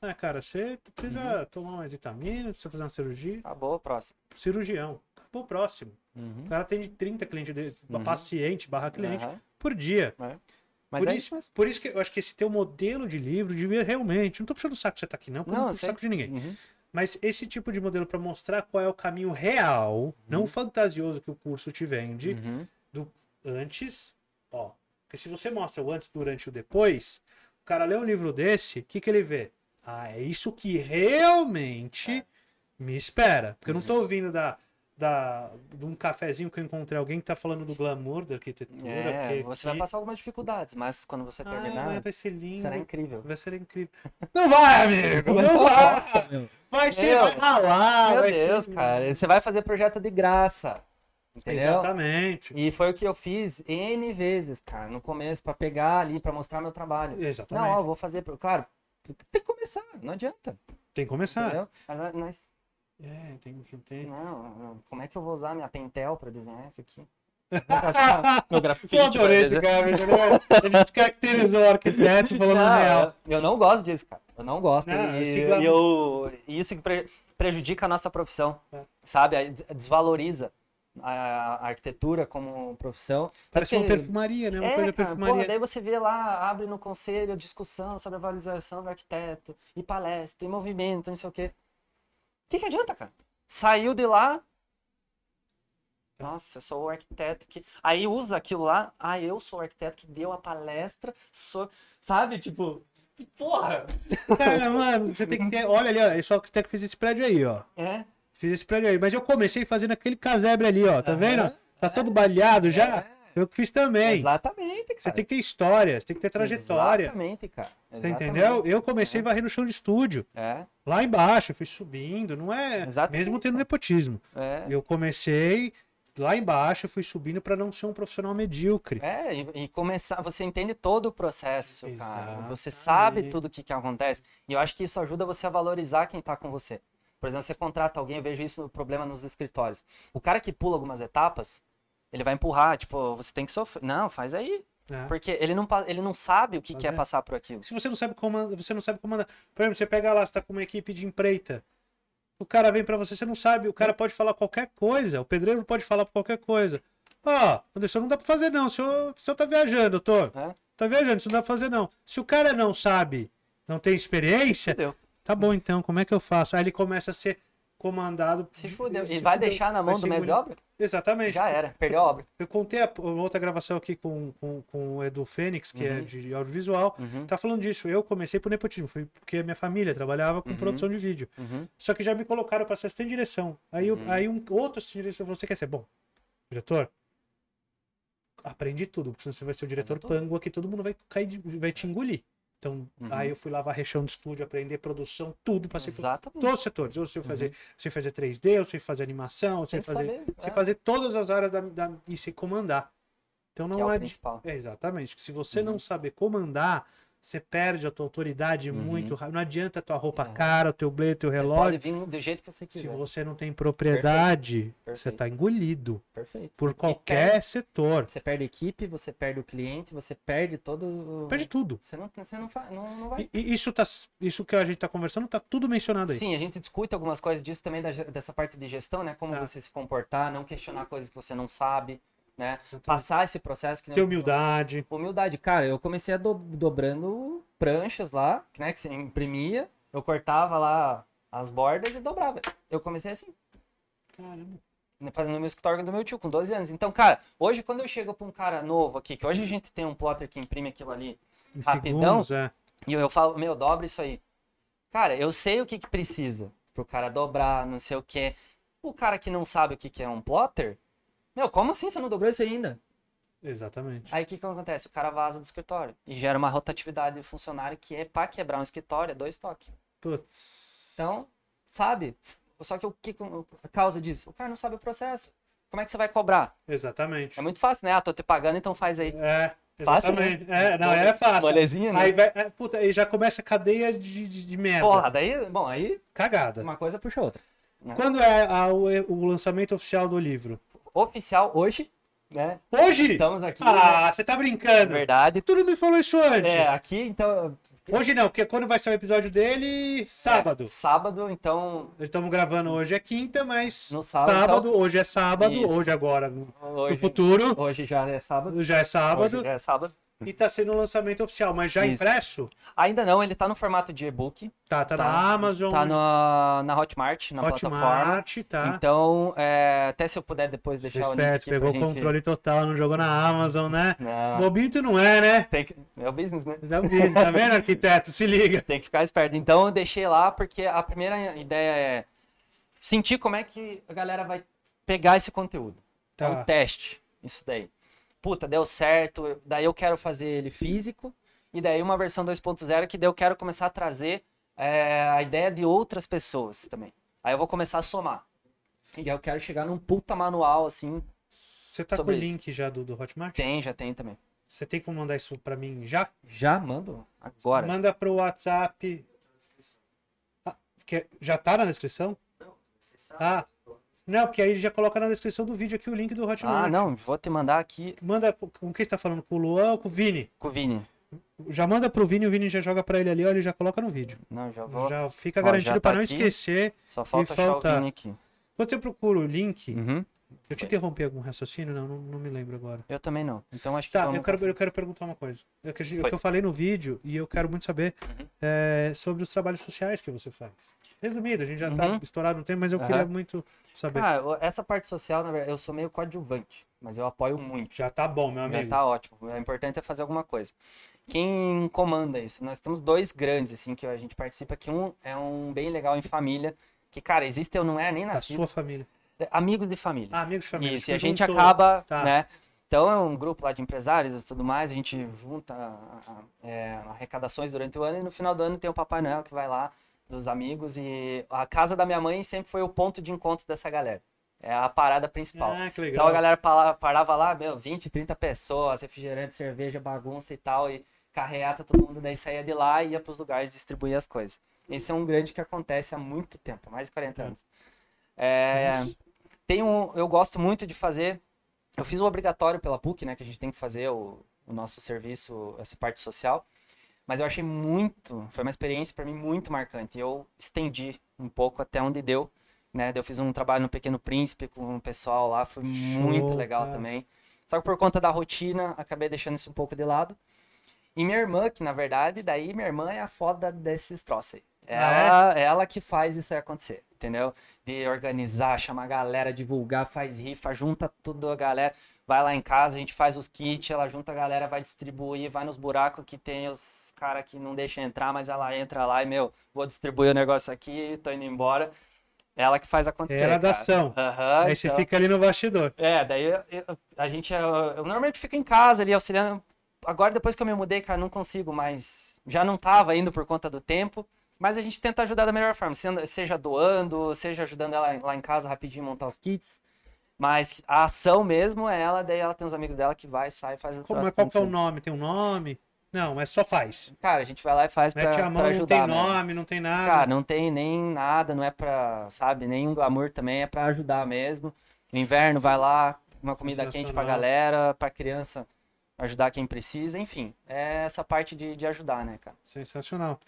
Ah, cara, você precisa uhum. tomar uma vitamina precisa fazer uma cirurgia. Acabou o próximo. Cirurgião. Acabou o próximo. Uhum. O cara tem de 30 clientes, de, uhum. paciente barra cliente, por dia. É. Mas por, é isso, por isso que eu acho que esse teu modelo de livro devia realmente. Não tô puxando o saco que você tá aqui, não, porque não, não sei. saco de ninguém. Uhum. Mas esse tipo de modelo para mostrar qual é o caminho real, uhum. não fantasioso que o curso te vende, uhum. do antes, ó. Porque se você mostra o antes, durante e o depois, o cara lê um livro desse, o que, que ele vê? Ah, é isso que realmente me espera. Porque eu não estou uhum. ouvindo da, da, de um cafezinho que eu encontrei alguém que está falando do glamour da arquitetura. É, você vai passar algumas dificuldades, mas quando você ah, terminar. Ah, vai ser lindo. Será incrível. Vai ser incrível. Não vai, amigo! Não, vai! vai. ser, ralar. Meu Deus, ser... cara. Você vai fazer projeto de graça. Entendeu? Exatamente. E foi o que eu fiz N vezes, cara, no começo, para pegar ali, para mostrar meu trabalho. Exatamente. Não, ó, vou fazer. Claro, tem que começar, não adianta. Tem que começar. Mas, ah, mas... É, tem que ter. Não, como é que eu vou usar minha Pentel pra desenhar isso aqui? meu grafite. Eu adorei esse cara, Ele é, caracterizou o arquiteto falando não, real. Eu não gosto disso, cara. Eu não gosto. Não, e, eu, eu, isso que prejudica a nossa profissão, é. sabe? Desvaloriza a, arquitetura como profissão. Parece Porque... uma perfumaria, né? Uma é, coisa cara, perfumaria. Porra, daí você vê lá, abre no conselho discussão sobre a valorização do arquiteto, e palestra, e movimento, não sei o quê. O que, que adianta, cara? Saiu de lá. Nossa, eu sou o arquiteto que. Aí usa aquilo lá. Ah, eu sou o arquiteto que deu a palestra sou Sabe? Tipo, Porra! Cara, mano, você tem que ter. Olha ali, ó. o arquiteto fez esse prédio aí, ó. É. Fiz esse prédio aí. Mas eu comecei fazendo aquele casebre ali, ó. Tá uhum, vendo? Tá todo balhado já. É. que fiz também. Exatamente, cara. Você tem que ter história, você tem que ter trajetória. Exatamente, cara. Exatamente. Você entendeu? Eu comecei é. varrendo chão de estúdio. É. Lá embaixo, eu fui subindo, não é? Exatamente. Mesmo tendo nepotismo. É. Eu comecei lá embaixo, eu fui subindo para não ser um profissional medíocre. É, e, e, começar, você entende todo o processo, Exatamente. cara. Você sabe tudo o que, que acontece. E eu acho que isso ajuda você a valorizar quem tá com você. Por exemplo, você contrata alguém, eu vejo isso no problema nos escritórios. O cara que pula algumas etapas, ele vai empurrar, tipo, você tem que sofrer. Não, faz aí. É. Porque ele não, ele não sabe o que quer é. passar por aquilo. Se você não sabe comandar, você não sabe comandar. Por exemplo, você pega lá, você tá com uma equipe de empreita. O cara vem para você, você não sabe, o cara pode falar qualquer coisa, o pedreiro pode falar qualquer coisa. Ó, oh, Anderson, não dá para fazer não, o senhor, o senhor tá viajando, doutor. É? Tá viajando, isso não dá pra fazer não. Se o cara não sabe, não tem experiência, Entendeu. Tá bom então, como é que eu faço? Aí ele começa a ser comandado. Se fudeu. E vai fudeu. deixar na mão do mestre de obra? Exatamente. Já era, perdeu a obra. Eu contei a, outra gravação aqui com, com, com o Edu Fênix, que é uhum. é de audiovisual. Uhum. Tá falando disso. Eu comecei por nepotismo, foi porque minha família trabalhava com uhum. produção de vídeo. Uhum. Só que já me colocaram para assistente de direção. Aí, eu, uhum. aí um outro assistente de direção falou: você quer ser bom? Diretor? Aprende tudo, porque senão você vai ser o diretor pango aqui, todo mundo vai cair, vai te engolir. Então, uhum. aí eu fui lavar rechão de estúdio, aprender produção, tudo, ser. Exatamente. todos os setores. Eu sei fazer, uhum. sei fazer 3D, eu sei fazer animação, eu sei, fazer, saber, sei é. fazer todas as áreas da, da, e sei comandar. Então não que é, é, principal. É, exatamente. Se você uhum. não saber comandar, você perde a tua autoridade uhum. muito rápido. Não adianta a tua roupa é. cara, o teu blazer, o teu relógio. Você pode vir do jeito que você quiser. Se você não tem propriedade, Perfeito. Tá Perfeito. você está engolido. Perfeito. Por qualquer perde, setor. Você perde a equipe, você perde o cliente, você perde todo. Perde tudo. Você não, você não, não, não vai. E, isso, tá, isso que a gente está conversando está tudo mencionado aí. Sim, a gente discute algumas coisas disso também, da, dessa parte de gestão, né? Como tá. você se comportar, não questionar coisas que você não sabe né? Passar esse processo que Ter humildade. Humildade. Cara, eu comecei do... dobrando pranchas lá, né? Que você imprimia. Eu cortava lá as bordas e dobrava. Eu comecei assim. Caramba. Né, fazendo o meu escritório do meu tio, com 12 anos. Então, cara, hoje quando eu chego pra um cara novo aqui, que hoje a gente tem um plotter que imprime aquilo ali em rapidão, segundos, é. e eu, eu falo, meu, dobra isso aí. Cara, eu sei o que, que precisa pro cara dobrar, não sei o que. O cara que não sabe o que, que é um plotter, meu, como assim você não dobrou isso ainda? Exatamente. Aí o que, que acontece? O cara vaza do escritório e gera uma rotatividade de funcionário que é pra quebrar um escritório, é dois toques. Putz. Então, sabe? Só que o que a causa disso? O cara não sabe o processo. Como é que você vai cobrar? Exatamente. É muito fácil, né? Ah, tô te pagando, então faz aí. É. Fácil, né? É, não, é fácil. Molezinha, né? Aí, vai, é, puta, aí já começa a cadeia de, de, de merda. Porra, daí, bom, aí... Cagada. Uma coisa puxa outra. Né? Quando é a, o, o lançamento oficial do livro? oficial hoje, né? Hoje? Estamos aqui. Ah, né? você tá brincando. Verdade. Tudo me falou isso antes. É, aqui então. Hoje não, porque quando vai ser o episódio dele? É, sábado. É, sábado, então. Estamos gravando hoje é quinta, mas. No sábado. Então- sábado então... Hoje é sábado, isso. hoje agora. No, hoje, no futuro. Hoje já é sábado. Já é sábado. Hoje já é sábado e tá sendo o um lançamento oficial, mas já Isso. impresso? Ainda não, ele tá no formato de e-book. Tá, tá, tá, na Amazon. Tá na, na Hotmart, na Hotmart, plataforma. Tá. Então, é, até se eu puder depois deixar Você o link aqui pegou o gente... controle total, não jogou na Amazon, né? Não. Bobinho não é, né? Tem que... É o business, né? É o business, tá vendo, arquiteto? Se liga. Tem que ficar esperto. Então, eu deixei lá porque a primeira ideia é sentir como é que a galera vai pegar esse conteúdo. É tá. É o teste, isso daí puta, deu certo, daí eu quero fazer ele físico, e daí uma versão 2.0 que daí eu quero começar a trazer é, a ideia de outras pessoas também. Aí eu vou começar a somar. E aí eu quero chegar num puta manual, assim. Você tá com o link já do, do Hotmart? Tem, já tem também. Você tem como mandar isso para mim já? Já mando, agora. Manda pro WhatsApp. Ah, que já tá na descrição? Não, ah, não, porque aí já coloca na descrição do vídeo aqui o link do Hot Ah, não, vou te mandar aqui. Manda com quem está falando? Com o Luan ou com o Vini? Com o Vini. Já manda pro Vini, o Vini já joga para ele ali, ele já coloca no vídeo. Não, já vou. Já fica ó, garantido tá para não esquecer. Só falta, falta achar o Vini aqui. Quando você procura o link, uhum. Eu te interrompi algum raciocínio? Não, não, não me lembro agora. Eu também não. Então acho que. Tá, eu quero, eu quero perguntar uma coisa. Eu, é que, que eu falei no vídeo e eu quero muito saber uhum. é, sobre os trabalhos sociais que você faz. Resumido, a gente já tá uhum. tá estourado no tempo, mas eu uhum. queria muito saber. Ah, essa parte social, na verdade, eu sou meio coadjuvante, mas eu apoio muito. Já tá bom, meu amigo. Já tá ótimo. O importante é fazer alguma coisa. Quem comanda isso? Nós temos dois grandes, assim, que a gente participa, que um é um bem legal em família, que, cara, existe, eu não é nem nascido. A sua família. Amigos de família. Ah, amigos de família. Isso, e a gente juntou... acaba, tá. né? Então é um grupo lá de empresários e tudo mais, a gente junta é, arrecadações durante o ano e no final do ano tem o Papai Noel que vai lá dos amigos e a casa da minha mãe sempre foi o ponto de encontro dessa galera. É a parada principal. Ah, então a galera parava lá, meu, 20, 30 pessoas, refrigerante, cerveja, bagunça e tal, e carreata todo mundo, daí saía de lá e ia para os lugares distribuir as coisas. Esse é um grande que acontece há muito tempo, mais de 40 tá. anos. É, tem um, eu gosto muito de fazer. Eu fiz o obrigatório pela PUC, né? Que a gente tem que fazer o, o nosso serviço, essa parte social. Mas eu achei muito, foi uma experiência para mim muito marcante. Eu estendi um pouco até onde deu, né? Eu fiz um trabalho no Pequeno Príncipe com o pessoal lá, foi muito legal também. Só que por conta da rotina, acabei deixando isso um pouco de lado. E minha irmã, que na verdade, daí minha irmã é a foda desses troços aí. É. Ela, é? ela que faz isso aí acontecer, entendeu? De organizar, chamar a galera, divulgar, faz rifa, junta tudo a galera. Vai lá em casa, a gente faz os kits, ela junta a galera, vai distribuir, vai nos buracos que tem os caras que não deixam entrar, mas ela entra lá e, meu, vou distribuir o negócio aqui, tô indo embora. Ela que faz acontecer. Era da ação. Uhum, Aí então... você fica ali no bastidor. É, daí eu, eu, a gente. Eu, eu normalmente fico em casa ali auxiliando. Agora, depois que eu me mudei, cara, não consigo mais. Já não tava indo por conta do tempo. Mas a gente tenta ajudar da melhor forma, seja doando, seja ajudando ela lá em casa rapidinho montar os kits. Mas a ação mesmo é ela, daí ela tem uns amigos dela que vai, sai e faz a Como é qual é o nome? Tem um nome? Não, é só faz. Cara, a gente vai lá e faz para pra, ajudar. Não tem né? nome, não tem nada. Cara, não tem nem nada, não é pra, sabe, nenhum glamour também, é pra ajudar mesmo. No inverno, Sim. vai lá, uma comida quente pra galera, pra criança ajudar quem precisa, enfim. É essa parte de, de ajudar, né, cara? Sensacional.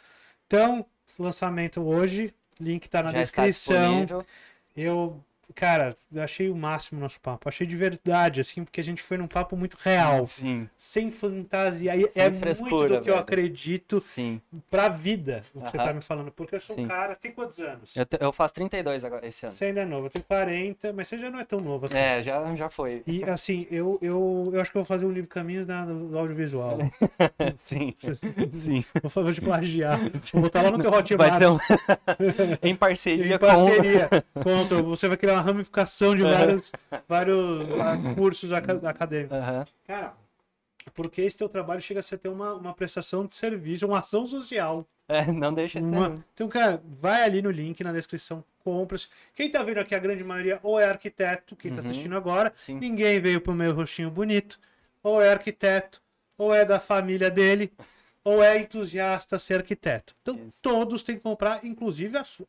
Então, lançamento hoje. Link tá na Já descrição. Está disponível. Eu Cara, eu achei o máximo o nosso papo. Achei de verdade, assim, porque a gente foi num papo muito real. Sim. Sem fantasia. É Sem é frescura, muito do que velho. eu acredito Sim. pra vida, o que uh -huh. você tá me falando. Porque eu sou Sim. um cara, tem quantos anos? Eu, eu faço 32 agora, esse ano. Você ainda é novo, eu tenho 40, mas você já não é tão novo assim. É, já, já foi. E assim, eu, eu, eu acho que eu vou fazer um livro Caminhos na, audiovisual. Sim. Sim. Vou fazer de plagiar. Vou botar lá no teu Hotmart. Vai ser um... em parceria, em parceria com... Contra, você vai criar uma ramificação de vários, vários cursos acadêmicos. Uhum. Cara, porque esse teu trabalho chega a ser ter uma, uma prestação de serviço, uma ação social. É, não deixa de ser. Né? Então, cara, vai ali no link na descrição, compra. -se. Quem tá vendo aqui, a grande maioria, ou é arquiteto, quem tá uhum. tá assistindo agora, Sim. ninguém veio pro meu rostinho bonito, ou é arquiteto, ou é da família dele, ou é entusiasta ser arquiteto. Então, todos têm que comprar, inclusive a sua.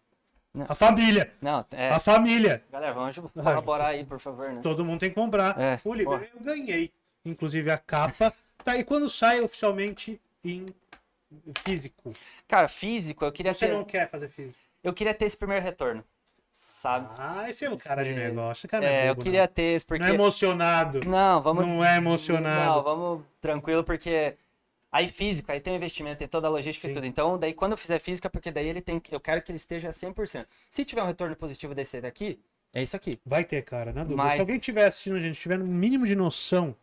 Não. A família. Não, é... A família. Galera, vamos colaborar aí, por favor, né? Todo mundo tem que comprar. É, o livro eu ganhei, inclusive a capa. tá, e quando sai é oficialmente em físico? Cara, físico, eu queria Você ter... não quer fazer físico? Eu queria ter esse primeiro retorno. Sabe? Ah, esse é um cara esse... de negócio. Cara é, é bobo, eu queria não. ter esse porque. Não é emocionado. Não, vamos. Não é emocionado. Não, vamos tranquilo, porque Aí físico, aí tem o investimento, tem toda a logística Sim. e tudo. Então, daí quando eu fizer física, é porque daí ele tem, eu quero que ele esteja 100%. Se tiver um retorno positivo desse daqui, é isso aqui. Vai ter, cara, na dúvida. Mas... Se alguém tiver, assistindo a gente, tiver no mínimo de noção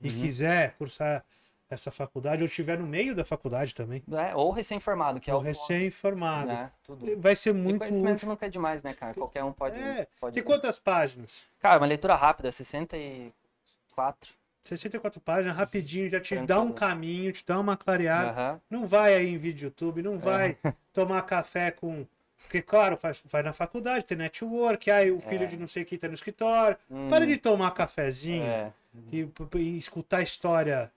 e uhum. quiser cursar essa faculdade, ou estiver no meio da faculdade também. É, ou recém-formado, que é ou é o. recém-formado. É, tudo. Vai ser muito. E conhecimento nunca é demais, né, cara? Qualquer um pode. É. pode... quantas páginas? Cara, uma leitura rápida, 64. 64 páginas, rapidinho, já te dá um caminho, te dá uma clareada. Uhum. Não vai aí em vídeo YouTube, não é. vai tomar café com. Porque, claro, faz, vai na faculdade, tem network, aí o filho é. de não sei quem tá no escritório. Hum. Para de hum. tomar cafezinho é. e, e, escutar história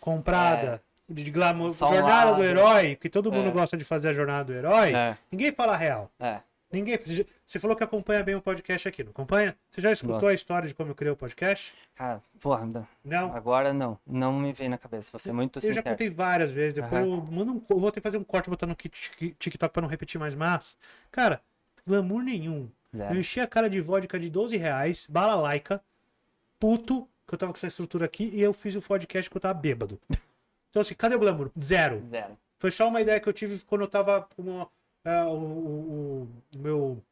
comprada. É. De glamour, jornada do herói, que todo mundo é. gosta de fazer a jornada do herói, ninguém fala real. É. Ninguém. Você falou que acompanha bem o podcast aqui, não acompanha? Você já escutou Gosto. a história de como eu criei o podcast? Cara, porra, não. não. Agora não. Não me vem na cabeça. Você é muito eu sincero. Eu já contei várias vezes. Depois uhum. eu mando um. Eu vou ter que fazer um corte botando no TikTok pra não repetir mais. Mas, cara, glamour nenhum. Zero. Eu enchi a cara de vodka de 12 reais, bala laica, puto, que eu tava com essa estrutura aqui, e eu fiz o podcast que eu tava bêbado. Então, assim, cadê o glamour? Zero. Zero. Foi só uma ideia que eu tive quando eu tava com uma uh, o, o, o meu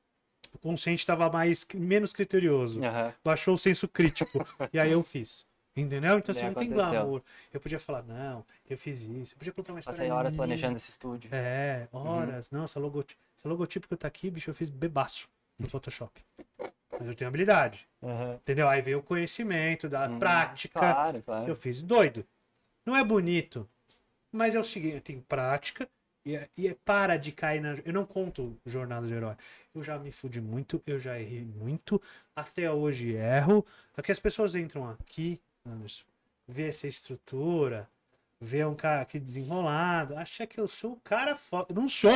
consciente estava mais menos criterioso. Uhum. Baixou o senso crítico. e aí eu fiz. Entendeu? Então, assim, né, não tem glamour. Eu podia falar, não, eu fiz isso. Eu podia contar uma história. Passei horas planejando esse estúdio. É, uhum. horas. Uhum. Não, essa, logot... essa logotipo que tá aqui, bicho, eu fiz bebaço no Photoshop. Mas eu tenho habilidade. Uhum. Entendeu? Aí veio o conhecimento da uhum. prática. Claro, claro. Eu fiz doido. Não é bonito. Mas é o seguinte, eu tenho prática, e, é, e é, para de cair na. Eu não conto jornada de herói. Eu já me fudi muito, eu já errei muito. Até hoje erro. Aqui é as pessoas entram aqui, Anderson, vê essa estrutura, vê um cara aqui desenrolado, acha que eu sou um cara foda. Não sou!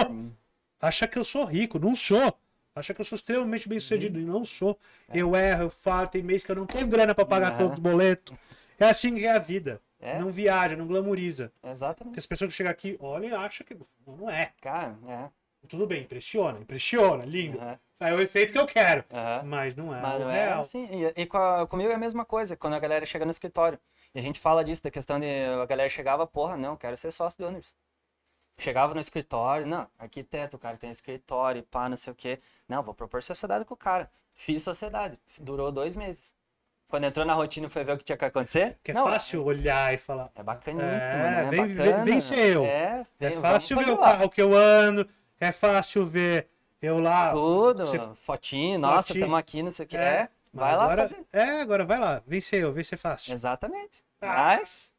Acha que eu sou rico, não sou! Acha que eu sou extremamente bem sucedido, e não sou. Eu erro, eu falo, tem mês que eu não tenho grana para pagar ah. o boleto. É assim que é a vida. É? Não viaja, não glamoriza. Exatamente. Porque as pessoas que chegam aqui olham e acham que não é. Cara, é. Tudo bem, impressiona, impressiona, lindo. Uhum. É o efeito que eu quero, uhum. mas não é mas não é real. É assim. E, e com a, comigo é a mesma coisa, quando a galera chega no escritório. E a gente fala disso, da questão de a galera chegava, porra, não, quero ser sócio do Anderson. Chegava no escritório, não, arquiteto, o cara tem escritório, pá, não sei o quê. Não, vou propor sociedade com o cara. Fiz sociedade, durou dois meses. Quando entrou na rotina foi ver o que tinha que acontecer? É não, é fácil é, olhar e falar. É bacaníssimo, é, né? É vem, bacana. Vem, ser eu. É, é, vem, é fácil ver o carro que eu ando, é fácil ver eu lá. Tudo, você... fotinho, nossa, estamos aqui, não sei o que. É, é vai agora, lá fazer. É, agora vai lá, vem ser eu, vem ser fácil. Exatamente. Ah. Mas...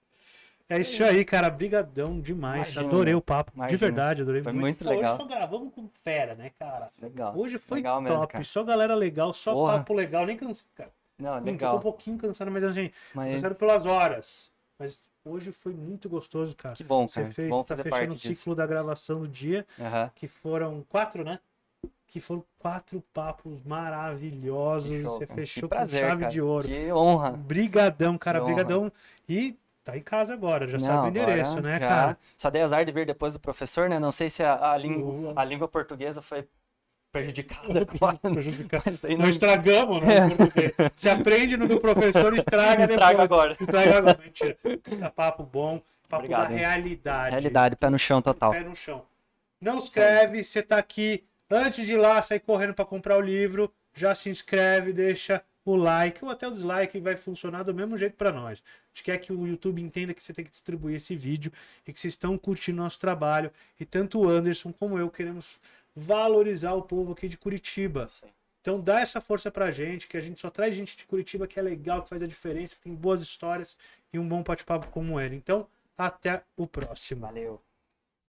É Sim. isso aí, cara. Brigadão demais. Imagina, adorei o papo. Imagina. De verdade, adorei. Foi muito, muito legal. Hoje só gravamos com fera, né, cara? Legal. Hoje foi legal top. Mesmo, só galera legal, só Porra. papo legal. Nem que cara. Não, hum, legal. Hum, ficou um pouquinho cansado, mas assim, mas... cansado pelas horas. Mas hoje foi muito gostoso, cara. Que bom, cara. Você fez, bom tá fechando o ciclo da gravação do dia, uhum. que foram quatro, né? Que foram quatro papos maravilhosos. Show, Você fechou prazer, com chave cara. de ouro. Que honra. Brigadão, cara. brigadão. E tá em casa agora, já não, sabe o endereço, né, já. cara? Só dei azar de vir depois do professor, né? Não sei se a, a, língua, a língua portuguesa foi prejudicada, claro. Prejudicada. Não... não... estragamos, né? É. Se aprende no do professor, estraga Estraga agora. Estraga agora. Mentira. Tá papo bom, papo Obrigado, da hein? realidade. Realidade, pé no chão total. Pé no chão. Não escreve, você tá aqui. Antes de ir lá sair correndo para comprar o livro, já se inscreve, deixa o like ou até o dislike vai funcionar do mesmo jeito para nós. A gente quer que o YouTube entenda que você tem que distribuir esse vídeo e que vocês estão curtindo nosso trabalho. E tanto o Anderson como eu queremos valorizar o povo aqui de Curitiba. Sim. Então dá essa força pra gente, que a gente só traz gente de Curitiba que é legal, que faz a diferença, que tem boas histórias e um bom bate-papo como ele. É. Então, até o próximo. Valeu.